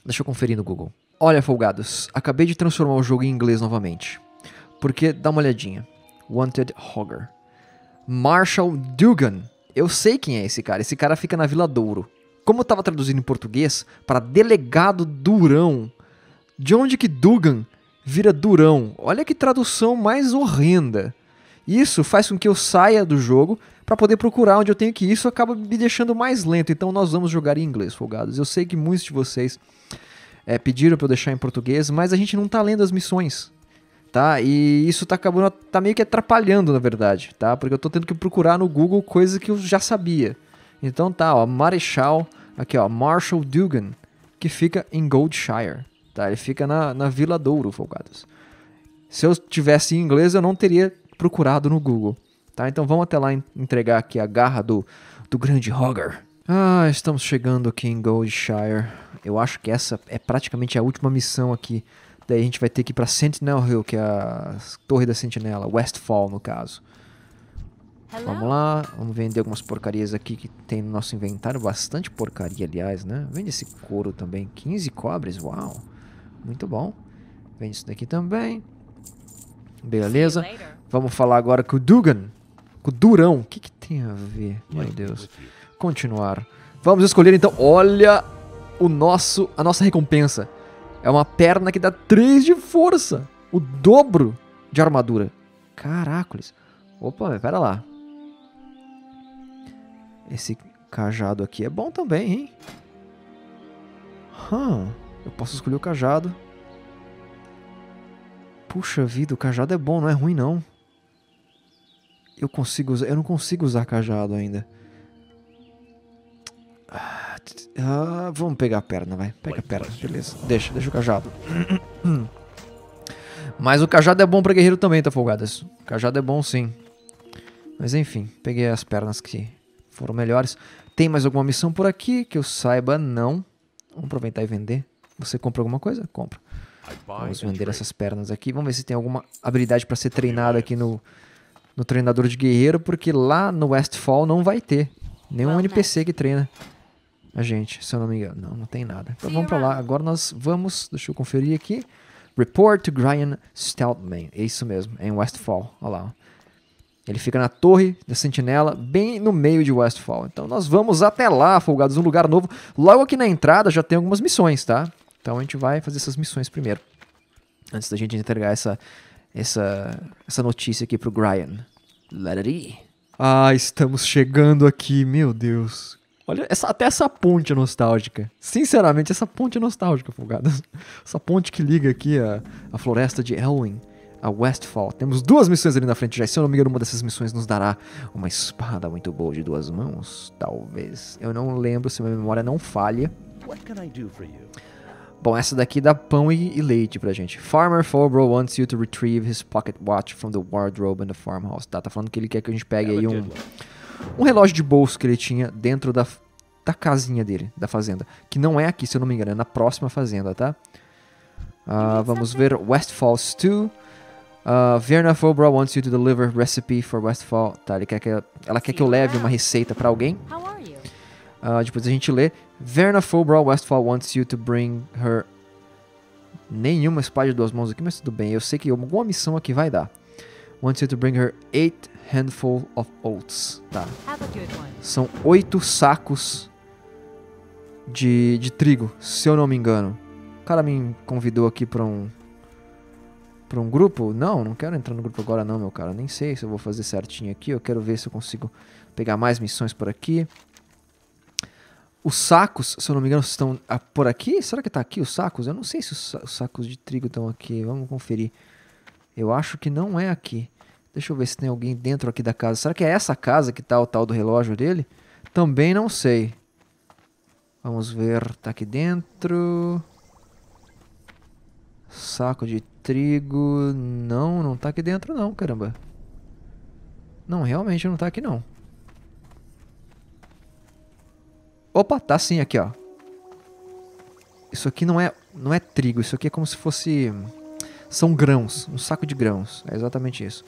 Deixa eu conferir no Google. Olha, folgados, acabei de transformar o jogo em inglês novamente. Porque, dá uma olhadinha. Wanted Hogger. Marshall Dugan. Eu sei quem é esse cara. Esse cara fica na Vila Douro. Como eu tava traduzindo em português para delegado Durão. De onde que Dugan vira Durão? Olha que tradução mais horrenda. Isso faz com que eu saia do jogo para poder procurar onde eu tenho que ir. Isso acaba me deixando mais lento. Então nós vamos jogar em inglês, folgados. Eu sei que muitos de vocês é, pediram para eu deixar em português, mas a gente não tá lendo as missões. Tá? E isso tá acabando, tá meio que atrapalhando, na verdade, tá? Porque eu tô tendo que procurar no Google coisas que eu já sabia. Então tá, ó, Marechal, aqui ó, Marshall Dugan, que fica em Goldshire, tá? Ele fica na, na Vila Douro, folgados. Se eu tivesse em inglês, eu não teria procurado no Google. Tá? Então vamos até lá entregar aqui a garra do, do grande Hogger. Ah, estamos chegando aqui em Goldshire. Eu acho que essa é praticamente a última missão aqui. Daí a gente vai ter que ir para Sentinel Hill, que é a Torre da Sentinela, Westfall no caso. Vamos lá, vamos vender algumas porcarias aqui que tem no nosso inventário. Bastante porcaria, aliás, né? Vende esse couro também. 15 cobres, uau. Muito bom. Vende isso daqui também. Beleza. Vamos falar agora com o Dugan. Durão. O que, que tem a ver? Meu Deus. Continuar. Vamos escolher então. Olha o nosso, a nossa recompensa. É uma perna que dá 3 de força. O dobro de armadura. Caracoles. Opa, pera lá. Esse cajado aqui é bom também, hein? Hum, eu posso escolher o cajado. Puxa vida, o cajado é bom, não é ruim não. Eu consigo usar, eu não consigo usar cajado ainda. Ah, vamos pegar a perna, vai. Pega a perna, beleza. Deixa, deixa o cajado. Mas o cajado é bom pra guerreiro também, tá folgadas. O cajado é bom sim. Mas enfim, peguei as pernas que foram melhores. Tem mais alguma missão por aqui que eu saiba? Não. Vamos aproveitar e vender. Você compra alguma coisa? Compra. Vamos vender essas pernas aqui. Vamos ver se tem alguma habilidade para ser treinada aqui no no treinador de guerreiro, porque lá no Westfall não vai ter nenhum não, NPC né? que treina a gente, se eu não me engano. Não, não tem nada. Então Sim, vamos pra lá. Agora nós vamos, deixa eu conferir aqui. Report to Brian Stoutman. É isso mesmo, é em Westfall. Olha lá. Ele fica na torre da sentinela, bem no meio de Westfall. Então nós vamos até lá, folgados, um lugar novo. Logo aqui na entrada já tem algumas missões, tá? Então a gente vai fazer essas missões primeiro. Antes da gente entregar essa essa, essa notícia aqui pro Brian. be. Ah, estamos chegando aqui, meu Deus. Olha, essa, até essa ponte nostálgica. Sinceramente, essa ponte nostálgica, Fulgadas. Essa ponte que liga aqui a, a floresta de Elwyn a Westfall. Temos duas missões ali na frente já. E se eu não me engano, uma dessas missões nos dará uma espada muito boa de duas mãos, talvez. Eu não lembro se minha memória não falha. What can posso fazer para você? Bom, essa daqui dá pão e, e leite pra gente. Farmer Fobro wants you to retrieve his pocket watch from the wardrobe in the farmhouse. Tá, tá falando que ele quer que a gente pegue aí um, um relógio de bolso que ele tinha dentro da, da casinha dele, da fazenda. Que não é aqui, se eu não me engano, é na próxima fazenda, tá? Uh, vamos ver Westfall Stew. Uh, ah, Verna Fobra wants you to deliver recipe for Westfall. Tá, ele quer que, ela quer que eu leve uma receita para alguém. Uh, depois a gente lê Verna Fulbra Westfall wants you to bring her. Nenhuma espada de duas mãos aqui, mas tudo bem. Eu sei que alguma missão aqui vai dar. Wants you to bring her eight handful of oats. Tá. São oito sacos de, de trigo, se eu não me engano. O cara me convidou aqui pra um. Pra um grupo? Não, não quero entrar no grupo agora, não, meu cara. Nem sei se eu vou fazer certinho aqui. Eu quero ver se eu consigo pegar mais missões por aqui. Os sacos, se eu não me engano, estão ah, por aqui? Será que está aqui os sacos? Eu não sei se os sacos de trigo estão aqui. Vamos conferir. Eu acho que não é aqui. Deixa eu ver se tem alguém dentro aqui da casa. Será que é essa casa que está o tal do relógio dele? Também não sei. Vamos ver. Está aqui dentro. Saco de trigo. Não, não está aqui dentro não, caramba. Não, realmente não está aqui não. Opa, tá sim aqui, ó. Isso aqui não é, não é trigo, isso aqui é como se fosse... São grãos, um saco de grãos. É exatamente isso.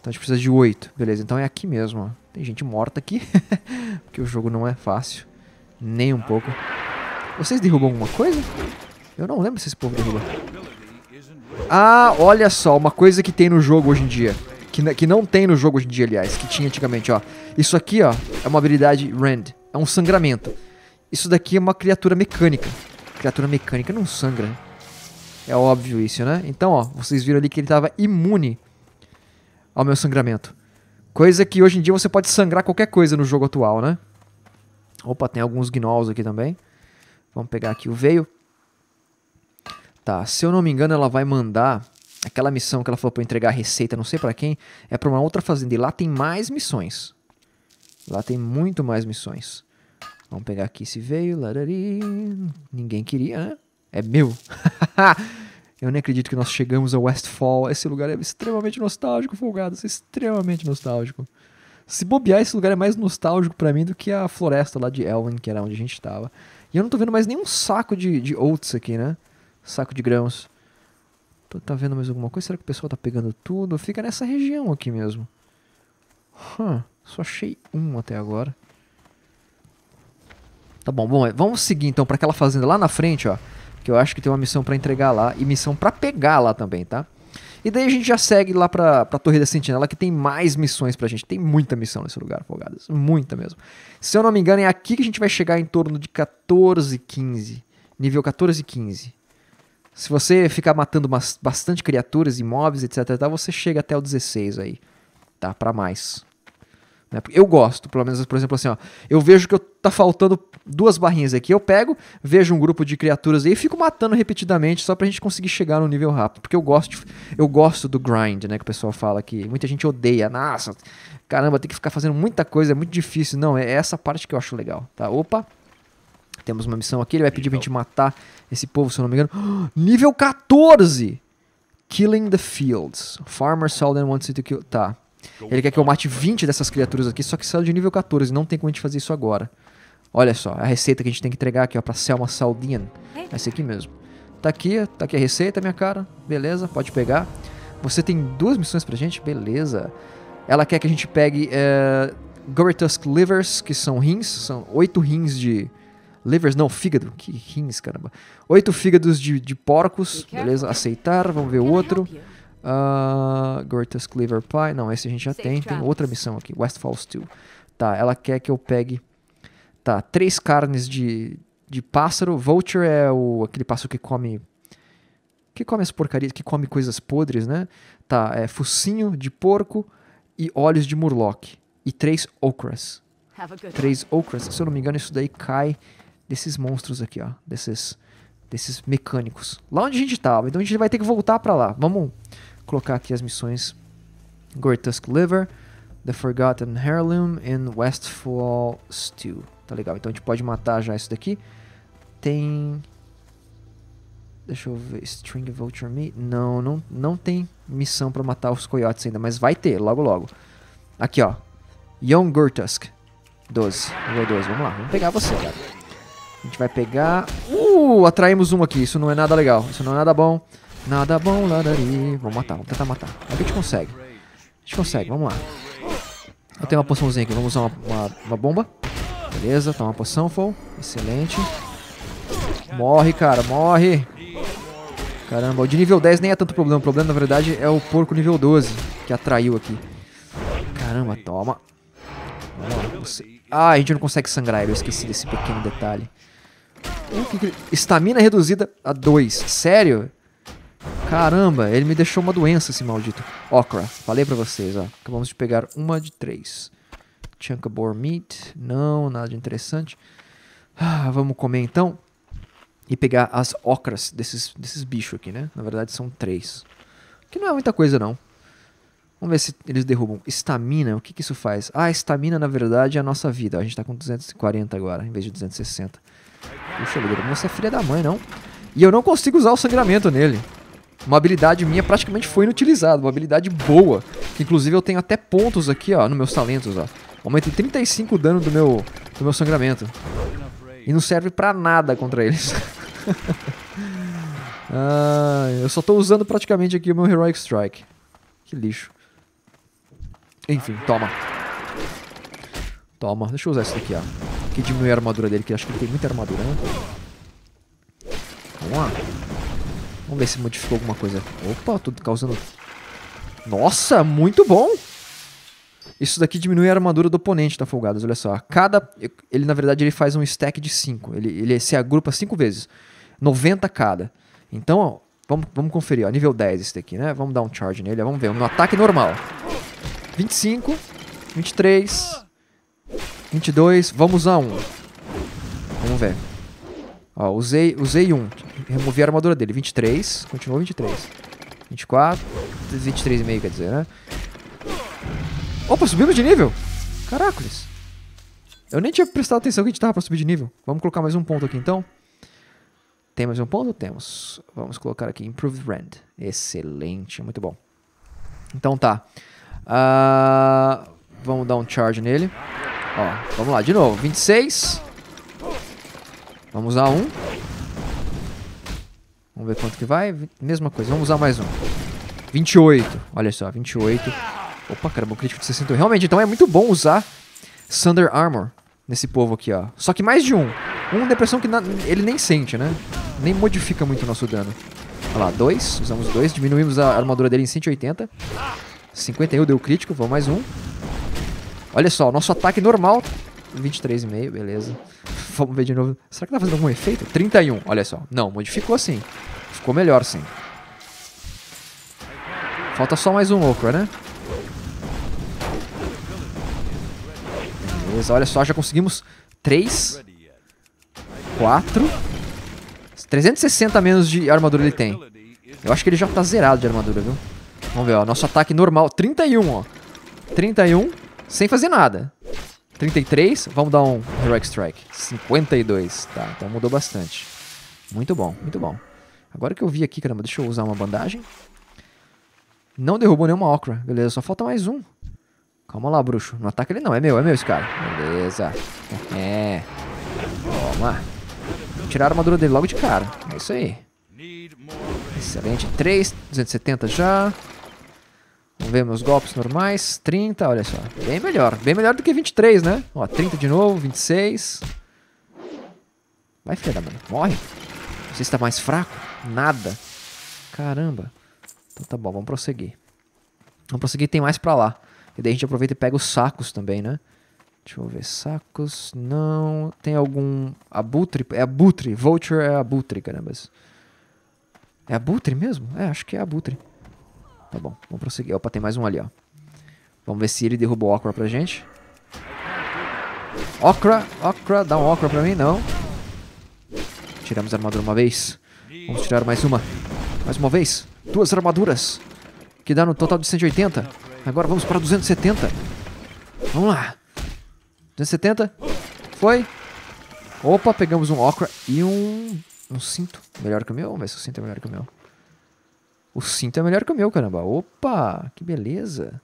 Então a gente precisa de oito. Beleza, então é aqui mesmo, ó. Tem gente morta aqui, porque o jogo não é fácil. Nem um pouco. Vocês derrubam alguma coisa? Eu não lembro se esse povo derrubou. Ah, olha só, uma coisa que tem no jogo hoje em dia. Que, que não tem no jogo hoje em dia, aliás, que tinha antigamente, ó. Isso aqui, ó, é uma habilidade Rand. É um sangramento. Isso daqui é uma criatura mecânica. Criatura mecânica não sangra. É óbvio isso, né? Então, ó, vocês viram ali que ele estava imune ao meu sangramento. Coisa que hoje em dia você pode sangrar qualquer coisa no jogo atual, né? Opa, tem alguns gnolls aqui também. Vamos pegar aqui o veio. Tá, se eu não me engano, ela vai mandar aquela missão que ela falou para entregar a receita, não sei para quem, é para uma outra fazenda. E lá tem mais missões. Lá tem muito mais missões. Vamos pegar aqui se veio. Larari. Ninguém queria, né? É meu. Eu nem acredito que nós chegamos a Westfall. Esse lugar é extremamente nostálgico, folgado. É extremamente nostálgico. Se bobear, esse lugar é mais nostálgico para mim do que a floresta lá de Elwyn, que era onde a gente tava. E eu não tô vendo mais nenhum saco de, de oats aqui, né? Saco de grãos. Tô, tá vendo mais alguma coisa? Será que o pessoal tá pegando tudo? Fica nessa região aqui mesmo. Huh. Só achei um até agora. Tá bom, bom, vamos seguir então para aquela fazenda lá na frente, ó. Que eu acho que tem uma missão para entregar lá e missão para pegar lá também, tá? E daí a gente já segue lá pra, pra Torre da Sentinela, que tem mais missões pra gente. Tem muita missão nesse lugar, folgadas. Muita mesmo. Se eu não me engano, é aqui que a gente vai chegar em torno de 14, 15. Nível 14 15. Se você ficar matando bastante criaturas, imóveis, etc, etc, tá, você chega até o 16 aí. Tá? Pra mais. Né? Eu gosto, pelo menos, por exemplo, assim, ó, eu vejo que eu tá faltando duas barrinhas aqui. Eu pego, vejo um grupo de criaturas aí e fico matando repetidamente só pra gente conseguir chegar no nível rápido. Porque eu gosto, de, eu gosto do grind, né? Que o pessoal fala que muita gente odeia. Nossa, caramba, tem que ficar fazendo muita coisa, é muito difícil. Não, é essa parte que eu acho legal, tá? Opa, temos uma missão aqui. Ele vai pedir pra gente matar esse povo, se eu não me engano. Oh, nível 14! Killing the Fields. Farmer Southern wants you to kill... Tá, ele quer que eu mate 20 dessas criaturas aqui, só que são de nível 14, não tem como a gente fazer isso agora. Olha só, a receita que a gente tem que entregar aqui, ó, pra Selma Saldian. Essa aqui mesmo. Tá aqui, tá aqui a receita, minha cara. Beleza, pode pegar. Você tem duas missões pra gente? Beleza. Ela quer que a gente pegue é, Livers, que são rins. São oito rins de... Livers, não, fígado. Que rins, caramba. Oito fígados de, de porcos. Beleza, aceitar. Vamos ver o outro. Uh, Gortas Cleaver Pie. Não, esse a gente já Safe tem. Travels. Tem outra missão aqui. Westfall Steel. Tá, ela quer que eu pegue. Tá, três carnes de, de pássaro. Vulture é o, aquele pássaro que come. Que come as porcarias, que come coisas podres, né? Tá, é focinho de porco e olhos de murloc. E três okras. Três okras. Se eu não me engano, isso daí cai desses monstros aqui, ó. Desses, desses mecânicos. Lá onde a gente tava. Então a gente vai ter que voltar para lá. Vamos colocar aqui as missões Gortusk Liver, The Forgotten Heirloom e Westfall Stew. Tá legal, então a gente pode matar já isso daqui. Tem... Deixa eu ver, String Vulture Meat? Não, não, não tem missão para matar os coiotes ainda, mas vai ter, logo logo. Aqui, ó. Young Gortusk. 12, nível 12, vamos lá, vamos pegar você, cara. A gente vai pegar... Uh, atraímos um aqui, isso não é nada legal, isso não é nada bom. Nada bom, ladari. Vamos matar, vamos tentar matar. É a gente consegue. A gente consegue, vamos lá. Eu tenho uma poçãozinha aqui, vamos usar uma, uma, uma bomba. Beleza, toma uma poção, Fall. Excelente. Morre, cara, morre. Caramba, o de nível 10 nem é tanto problema. O problema, na verdade, é o porco nível 12 que atraiu aqui. Caramba, toma. Ah, a gente não consegue sangrar ele. Eu esqueci desse pequeno detalhe. Estamina reduzida a 2. Sério? Caramba, ele me deixou uma doença, esse maldito. Okra, falei pra vocês, ó. Acabamos de pegar uma de três. Chunkabore Meat, não, nada de interessante. Ah, vamos comer então e pegar as ocras desses, desses bichos aqui, né? Na verdade são três. Que não é muita coisa não. Vamos ver se eles derrubam. Estamina, o que, que isso faz? Ah, estamina na verdade é a nossa vida. A gente tá com 240 agora, em vez de 260. Puxa vida, você é filha da mãe, não? E eu não consigo usar o sangramento nele. Uma habilidade minha praticamente foi inutilizada, uma habilidade boa. Que inclusive eu tenho até pontos aqui, ó, nos meus talentos, ó. Aumenta 35 dano do meu, do meu sangramento. E não serve pra nada contra eles. ah, eu só tô usando praticamente aqui o meu Heroic Strike. Que lixo. Enfim, toma. Toma, deixa eu usar esse daqui, ó. Que diminui a armadura dele, que acho que ele tem muita armadura, né? Vamos lá. Vamos ver se modificou alguma coisa. Opa, tudo causando... Nossa, muito bom! Isso daqui diminui a armadura do oponente da tá Folgadas, olha só. Cada... Ele, na verdade, ele faz um stack de 5. Ele, ele se agrupa 5 vezes. 90 cada. Então, ó, vamos, vamos conferir. Ó, nível 10 esse daqui, né? Vamos dar um charge nele. vamos ver, no ataque normal. 25, 23, 22. Vamos a 1. Vamos ver. Ó, usei, usei um. Removi a armadura dele. 23. Continuou 23. 24. 23,5 quer dizer, né? Opa, subimos de nível! Caracoles. Eu nem tinha prestado atenção que a gente tava pra subir de nível. Vamos colocar mais um ponto aqui então. Tem mais um ponto? Temos. Vamos colocar aqui Improved Rand. Excelente, muito bom. Então tá. Uh, vamos dar um charge nele. Ó, vamos lá, de novo. 26. Vamos usar um. Vamos ver quanto que vai. Mesma coisa, vamos usar mais um. 28. Olha só, 28. Opa, caramba, um crítico de 60. Realmente, então é muito bom usar Thunder Armor nesse povo aqui, ó. Só que mais de um. Um depressão que ele nem sente, né? Nem modifica muito o nosso dano. Olha lá, dois. Usamos dois. Diminuímos a armadura dele em 180. 51 deu crítico. Vamos mais um. Olha só, nosso ataque normal 23,5, beleza. Vamos ver de novo. Será que tá fazendo algum efeito? 31, olha só. Não, modificou sim. Ficou melhor sim. Falta só mais um Okra, né? Beleza, olha só, já conseguimos 3, 4, 360 menos de armadura ele tem. Eu acho que ele já tá zerado de armadura, viu? Vamos ver, ó, nosso ataque normal, 31, ó. 31, sem fazer nada. 33, vamos dar um Heroic Strike. 52, tá, então mudou bastante. Muito bom, muito bom. Agora que eu vi aqui, caramba, deixa eu usar uma bandagem. Não derrubou nenhuma Okra, beleza, só falta mais um. Calma lá, bruxo, não ataca ele não, é meu, é meu esse cara. Beleza, é. Toma. Tirar a armadura dele logo de cara, é isso aí. Excelente, 3, 270 já. Vamos ver meus golpes normais, 30, olha só. Bem melhor, bem melhor do que 23, né? Ó, 30 de novo, 26. Vai, filha da mãe, morre. Você está mais fraco? Nada. Caramba. Então tá bom, vamos prosseguir. Vamos prosseguir, tem mais pra lá. E daí a gente aproveita e pega os sacos também, né? Deixa eu ver, sacos, não... Tem algum... Abutre? É abutre, Vulture é abutre, caramba, É abutre mesmo? É, acho que é abutre. Tá bom, vamos prosseguir. Opa, tem mais um ali, ó. Vamos ver se ele derruba o Okra pra gente. Okra, Okra, dá um Okra pra mim, não. Tiramos a armadura uma vez. Vamos tirar mais uma. Mais uma vez. Duas armaduras. Que dá no total de 180. Agora vamos para 270. Vamos lá. 270. Foi. Opa, pegamos um Okra e um... Um cinto. Melhor que o meu? Vamos ver se o cinto é melhor que o meu. O cinto é melhor que o meu, caramba. Opa, que beleza.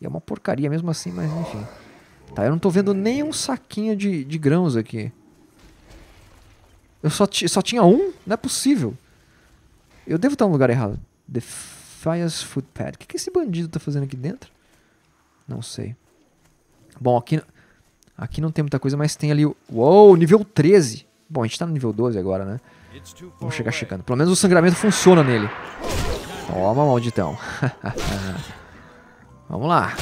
E é uma porcaria mesmo assim, mas enfim. Tá, eu não tô vendo nenhum saquinho de, de grãos aqui. Eu só, só tinha um? Não é possível. Eu devo estar no lugar errado. The Food Footpad. O que, que esse bandido tá fazendo aqui dentro? Não sei. Bom, aqui, aqui não tem muita coisa, mas tem ali... O... Uou, nível 13. Bom, a gente tá no nível 12 agora, né? Vamos chegar checando. Pelo menos o sangramento funciona nele. Toma, então, malditão. Vamos lá.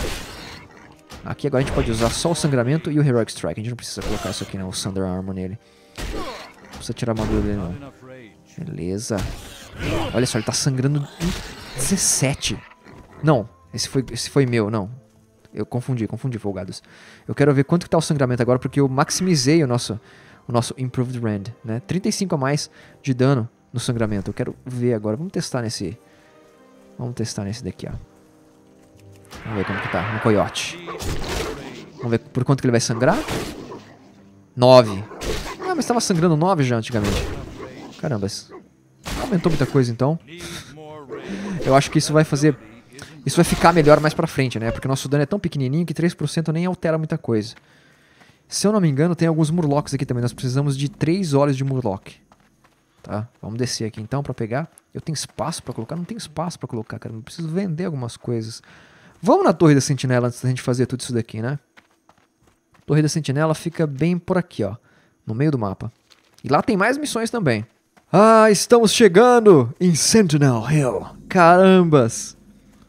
Aqui agora a gente pode usar só o sangramento e o Heroic Strike. A gente não precisa colocar isso aqui, não, o Thunder Armor nele. Não precisa tirar a armadura dele, não. Beleza. Olha só, ele tá sangrando 17. Não, esse foi, esse foi meu, não. Eu confundi, confundi, folgados. Eu quero ver quanto que tá o sangramento agora, porque eu maximizei o nosso, o nosso Improved Rand, né? 35 a mais de dano no sangramento. Eu quero ver agora. Vamos testar nesse Vamos testar nesse daqui, ó. Vamos ver como que tá. No coiote. Vamos ver por quanto que ele vai sangrar. 9. Ah, mas tava sangrando 9 já antigamente. Caramba. Aumentou muita coisa então. Eu acho que isso vai fazer... Isso vai ficar melhor mais pra frente, né? Porque nosso dano é tão pequenininho que 3% nem altera muita coisa. Se eu não me engano, tem alguns Murlocs aqui também. Nós precisamos de 3 olhos de Murloc. Tá? Vamos descer aqui então para pegar. Eu tenho espaço para colocar? Não tem espaço para colocar, cara. Eu preciso vender algumas coisas. Vamos na Torre da Sentinela antes da gente fazer tudo isso daqui, né? Torre da Sentinela fica bem por aqui, ó. No meio do mapa. E lá tem mais missões também. Ah, estamos chegando em Sentinel Hill. Carambas.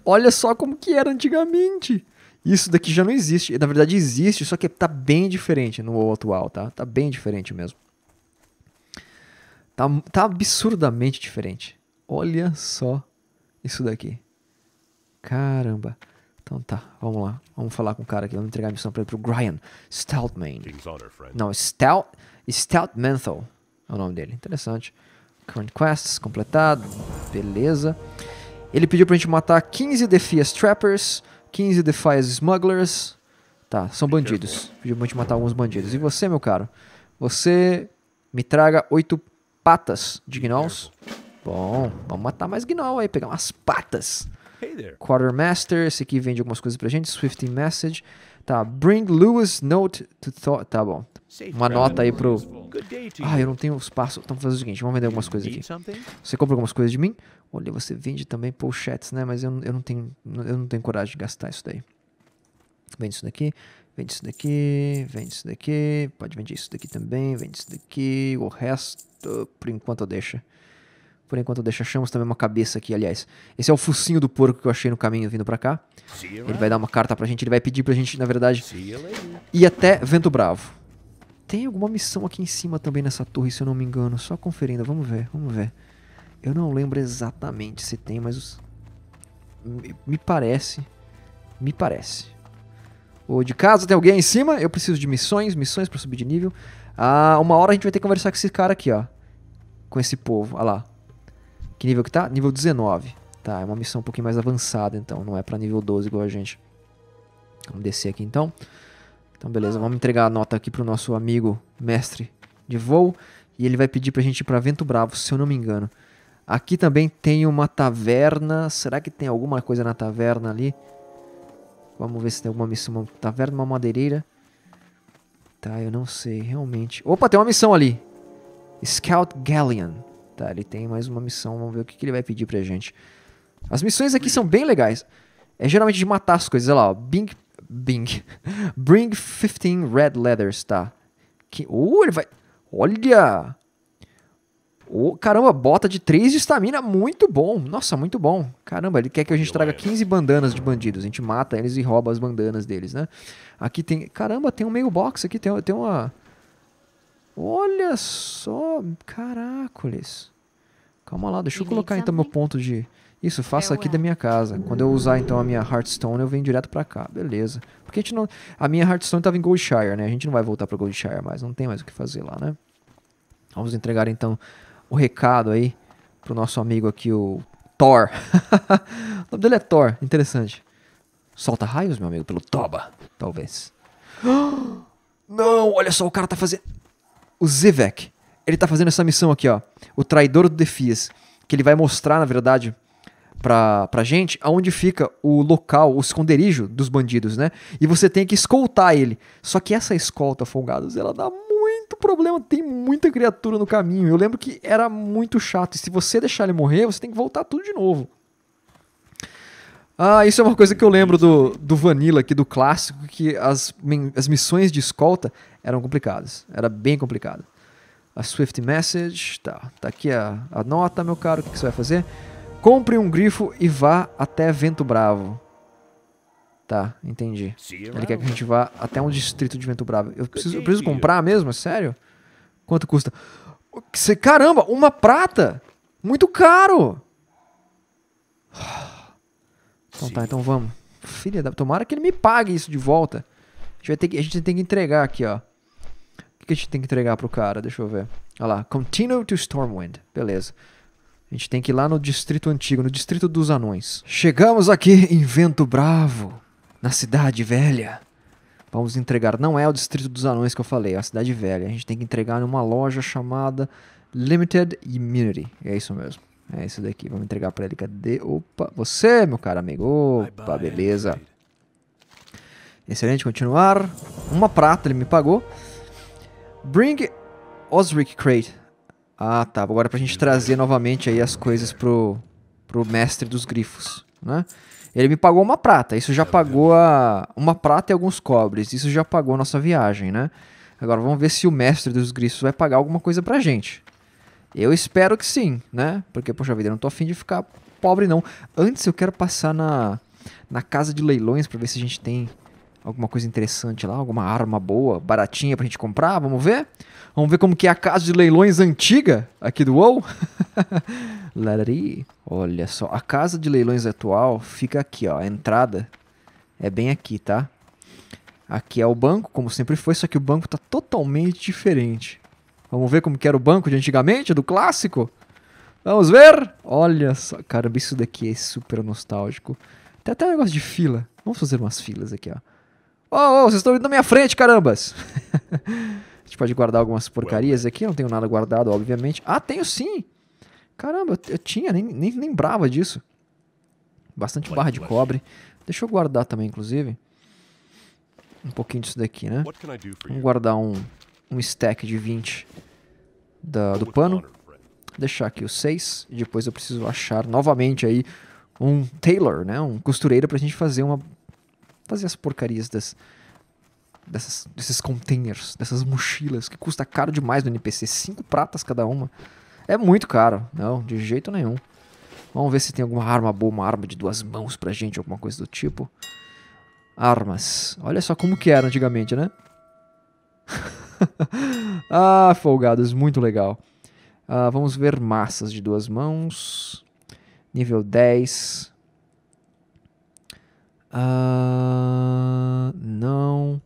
Olha só como que era antigamente. Isso daqui já não existe. Na verdade existe, só que tá bem diferente no atual, tá? Tá bem diferente mesmo. Tá, tá absurdamente diferente. Olha só isso daqui. Caramba. Então tá, vamos lá. Vamos falar com o cara aqui. Vamos entregar a missão pra ele pro Brian Stoutman. Não, Stout, Stoutmenthal é o nome dele. Interessante. Current quests, completado. Beleza. Ele pediu pra gente matar 15 Defias Trappers, 15 Defias Smugglers. Tá, são bandidos. Pediu pra gente matar alguns bandidos. E você, meu caro? Você me traga 8 patas de gnolls. Bom, vamos matar mais gnoll aí, pegar umas patas. Quartermaster, esse aqui vende algumas coisas pra gente. Swift Message. Tá, bring Lewis note to thought. Tá bom. Uma nota aí pro. Ah, eu não tenho espaço. Então vamos fazer o seguinte: vamos vender algumas coisas aqui. Você compra algumas coisas de mim? Olha, você vende também pochetes, né? Mas eu, eu, não tenho, eu não tenho coragem de gastar isso daí. Vende isso daqui, vende isso daqui, vende isso daqui. Pode vender isso daqui também, vende isso daqui. O resto por enquanto deixa. Por enquanto deixa. Achamos também uma cabeça aqui, aliás. Esse é o focinho do porco que eu achei no caminho vindo para cá. Ele vai dar uma carta pra gente, ele vai pedir pra gente, na verdade, é ir até Vento Bravo. Tem alguma missão aqui em cima também nessa torre, se eu não me engano. Só conferindo, vamos ver, vamos ver. Eu não lembro exatamente se tem, mas os... me parece, me parece. Ou de casa tem alguém em cima, eu preciso de missões, missões para subir de nível. Ah, uma hora a gente vai ter que conversar com esse cara aqui, ó. Com esse povo, olha lá. Que nível que tá? Nível 19. Tá, é uma missão um pouquinho mais avançada, então. Não é pra nível 12 igual a gente. Vamos descer aqui, então. Então, beleza. Vamos entregar a nota aqui pro nosso amigo mestre de voo. E ele vai pedir pra gente ir pra Vento Bravo, se eu não me engano. Aqui também tem uma taverna. Será que tem alguma coisa na taverna ali? Vamos ver se tem alguma missão. Uma taverna, uma madeireira tá? Eu não sei, realmente. Opa, tem uma missão ali. Scout Galleon. Tá, ele tem mais uma missão. Vamos ver o que, que ele vai pedir pra gente. As missões aqui são bem legais. É geralmente de matar as coisas. Olha lá, ó. Bing. Bing. Bring 15 red leathers, tá? Que, uh, ele vai... Olha! Oh, caramba, bota de 3 de estamina, muito bom. Nossa, muito bom. Caramba, ele quer que a gente traga 15 bandanas de bandidos. A gente mata eles e rouba as bandanas deles, né? Aqui tem... Caramba, tem um meio box aqui, tem, tem uma... Olha só, caracoles. Calma lá, deixa eu colocar então meu ponto de... Isso, faça é aqui da minha casa. Quando eu usar então a minha Hearthstone, eu venho direto pra cá. Beleza. Porque a gente não... A minha Hearthstone tava em Goldshire, né? A gente não vai voltar pra Goldshire mais. Não tem mais o que fazer lá, né? Vamos entregar então o recado aí pro nosso amigo aqui, o Thor. o nome dele é Thor, interessante. Solta raios, meu amigo, pelo Toba, talvez. Não, olha só, o cara tá fazendo. O Zivek, ele tá fazendo essa missão aqui, ó. O traidor do Defias. Que ele vai mostrar, na verdade, pra, pra gente aonde fica o local, o esconderijo dos bandidos, né? E você tem que escoltar ele. Só que essa escolta, folgados, ela dá muito muito problema, tem muita criatura no caminho. Eu lembro que era muito chato. E se você deixar ele morrer, você tem que voltar tudo de novo. Ah, isso é uma coisa que eu lembro do, do Vanilla aqui, do clássico, que as, as missões de escolta eram complicadas. Era bem complicado. A Swift Message, tá. Tá aqui a, a nota, meu caro, o que, que você vai fazer? Compre um grifo e vá até Vento Bravo. Tá, entendi. Ele quer que a gente vá até um distrito de Vento Bravo. Eu preciso, eu preciso comprar mesmo? É sério? Quanto custa? Caramba, uma prata! Muito caro! Então tá, então vamos. Filha da... Tomara que ele me pague isso de volta. A gente, vai ter que, a gente tem que entregar aqui, ó. O que a gente tem que entregar pro cara? Deixa eu ver. Olha lá. Continue to Stormwind. Beleza. A gente tem que ir lá no distrito antigo, no distrito dos anões. Chegamos aqui em Vento Bravo na cidade velha. Vamos entregar. Não é o distrito dos anões que eu falei, é a cidade velha. A gente tem que entregar numa loja chamada Limited Immunity. É isso mesmo. É isso daqui. Vamos entregar para ele. Cadê? Opa, você, meu caro amigo. Opa, beleza. Excelente, continuar. Uma prata ele me pagou. Bring Osric Crate. Ah, tá. Agora pra gente trazer novamente aí as coisas pro, pro mestre dos grifos, né? Ele me pagou uma prata. Isso já pagou a, uma prata e alguns cobres. Isso já pagou a nossa viagem, né? Agora vamos ver se o mestre dos grisos vai pagar alguma coisa pra gente. Eu espero que sim, né? Porque, poxa vida, eu não tô afim de ficar pobre, não. Antes eu quero passar na, na casa de leilões pra ver se a gente tem alguma coisa interessante lá, alguma arma boa, baratinha pra gente comprar, vamos ver? Vamos ver como que é a casa de leilões antiga aqui do WoW? olha só, a casa de leilões atual fica aqui, ó, a entrada é bem aqui, tá? Aqui é o banco, como sempre foi, só que o banco tá totalmente diferente. Vamos ver como que era o banco de antigamente, do clássico? Vamos ver? Olha só, caramba, isso daqui é super nostálgico. Tem até um negócio de fila. Vamos fazer umas filas aqui, ó oh, oh, vocês estão indo na minha frente, carambas! a gente pode guardar algumas porcarias aqui, eu não tenho nada guardado, obviamente. Ah, tenho sim! Caramba, eu, eu tinha, nem, nem lembrava disso. Bastante barra de cobre. Deixa eu guardar também, inclusive. Um pouquinho disso daqui, né? Vamos guardar um, um stack de 20 da, do pano. Deixar aqui o 6. E depois eu preciso achar novamente aí um tailor, né? Um costureiro pra gente fazer uma fazer as porcarias das, dessas, desses containers, dessas mochilas, que custa caro demais no NPC, 5 pratas cada uma. É muito caro, não, de jeito nenhum. Vamos ver se tem alguma arma boa, uma arma de duas mãos pra gente, alguma coisa do tipo. Armas. Olha só como que era antigamente, né? ah, folgados, muito legal. Ah, vamos ver massas de duas mãos. Nível 10. Ah, não.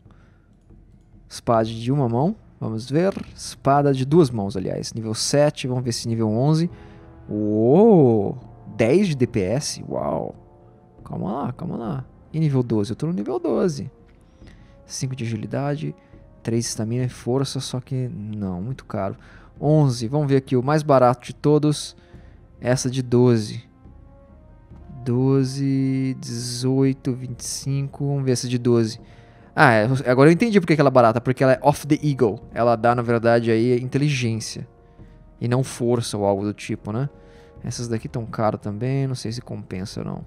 Espada de uma mão. Vamos ver. Espada de duas mãos, aliás. Nível 7. Vamos ver se nível 11. Uou! 10 de DPS. Uau! Calma lá, calma lá. E nível 12? Eu tô no nível 12. 5 de agilidade. 3 de estamina e força. Só que não, muito caro. 11. Vamos ver aqui o mais barato de todos. Essa de 12. 12, 18, 25. Vamos ver essa de 12. Ah, é, agora eu entendi porque que ela é barata. Porque ela é off the eagle. Ela dá, na verdade, aí inteligência. E não força ou algo do tipo, né? Essas daqui estão caras também. Não sei se compensa ou não.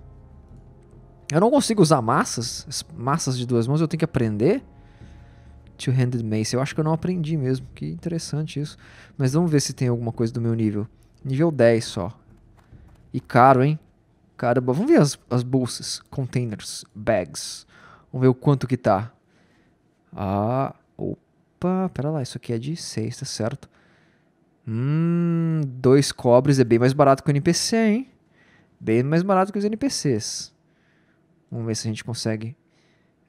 Eu não consigo usar massas. Massas de duas mãos eu tenho que aprender. Two-handed mace. Eu acho que eu não aprendi mesmo. Que interessante isso. Mas vamos ver se tem alguma coisa do meu nível. Nível 10 só. E caro, hein? Caramba, vamos ver as, as bolsas, containers, bags. Vamos ver o quanto que tá. Ah, opa, pera lá, isso aqui é de 6, tá certo? Hum, dois cobres é bem mais barato que o NPC, hein? Bem mais barato que os NPCs. Vamos ver se a gente consegue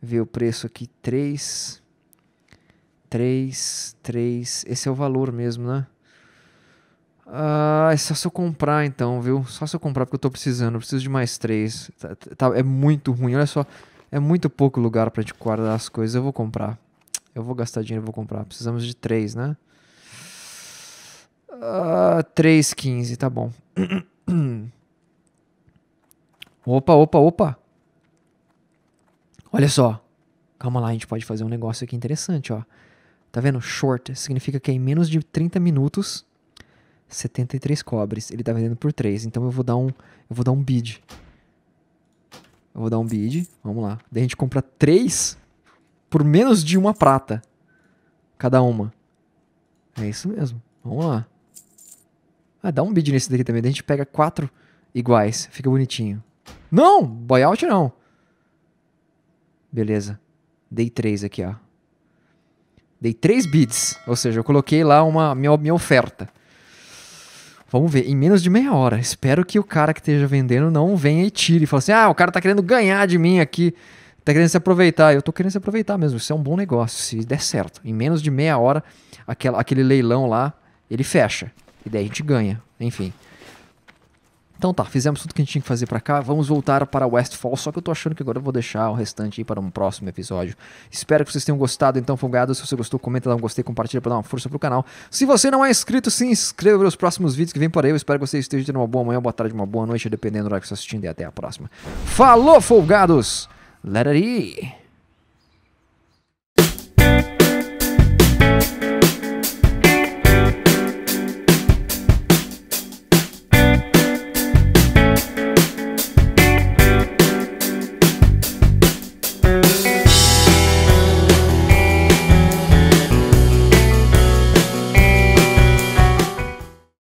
ver o preço aqui. 3, 3, 3. Esse é o valor mesmo, né? Ah, é só se eu comprar então, viu? Só se eu comprar porque eu tô precisando. Eu preciso de mais três. Tá, tá, é muito ruim, olha só. É muito pouco lugar pra gente guardar as coisas. Eu vou comprar. Eu vou gastar dinheiro e vou comprar. Precisamos de três, né? ah, 3,15, tá bom. opa, opa, opa. Olha só. Calma lá, a gente pode fazer um negócio aqui interessante, ó. Tá vendo? Short significa que é em menos de 30 minutos 73 cobres. Ele tá vendendo por 3. Então eu vou dar um, eu vou dar um bid. Eu vou dar um bid. Vamos lá. Daí a gente compra 3 por menos de uma prata. Cada uma. É isso mesmo. Vamos lá. Ah, dá um bid nesse daqui também. Daí a gente pega 4 iguais. Fica bonitinho. Não! Buyout não. Beleza. Dei 3 aqui, ó. Dei 3 bids. Ou seja, eu coloquei lá uma minha, minha oferta. Vamos ver, em menos de meia hora. Espero que o cara que esteja vendendo não venha e tire e fale assim: ah, o cara tá querendo ganhar de mim aqui, tá querendo se aproveitar. Eu tô querendo se aproveitar mesmo, isso é um bom negócio, se der certo. Em menos de meia hora, aquela, aquele leilão lá, ele fecha. E daí a gente ganha, enfim. Então tá, fizemos tudo que a gente tinha que fazer para cá, vamos voltar para Westfall, só que eu tô achando que agora eu vou deixar o restante aí para um próximo episódio. Espero que vocês tenham gostado, então, folgado. Se você gostou, comenta, dá um gostei, compartilha para dar uma força pro canal. Se você não é inscrito, se inscreva para os próximos vídeos que vem por aí. Eu espero que você esteja tendo uma boa manhã, uma boa tarde, uma boa noite, dependendo do horário que você está assistindo e até a próxima. Falou, folgados! Let it eat.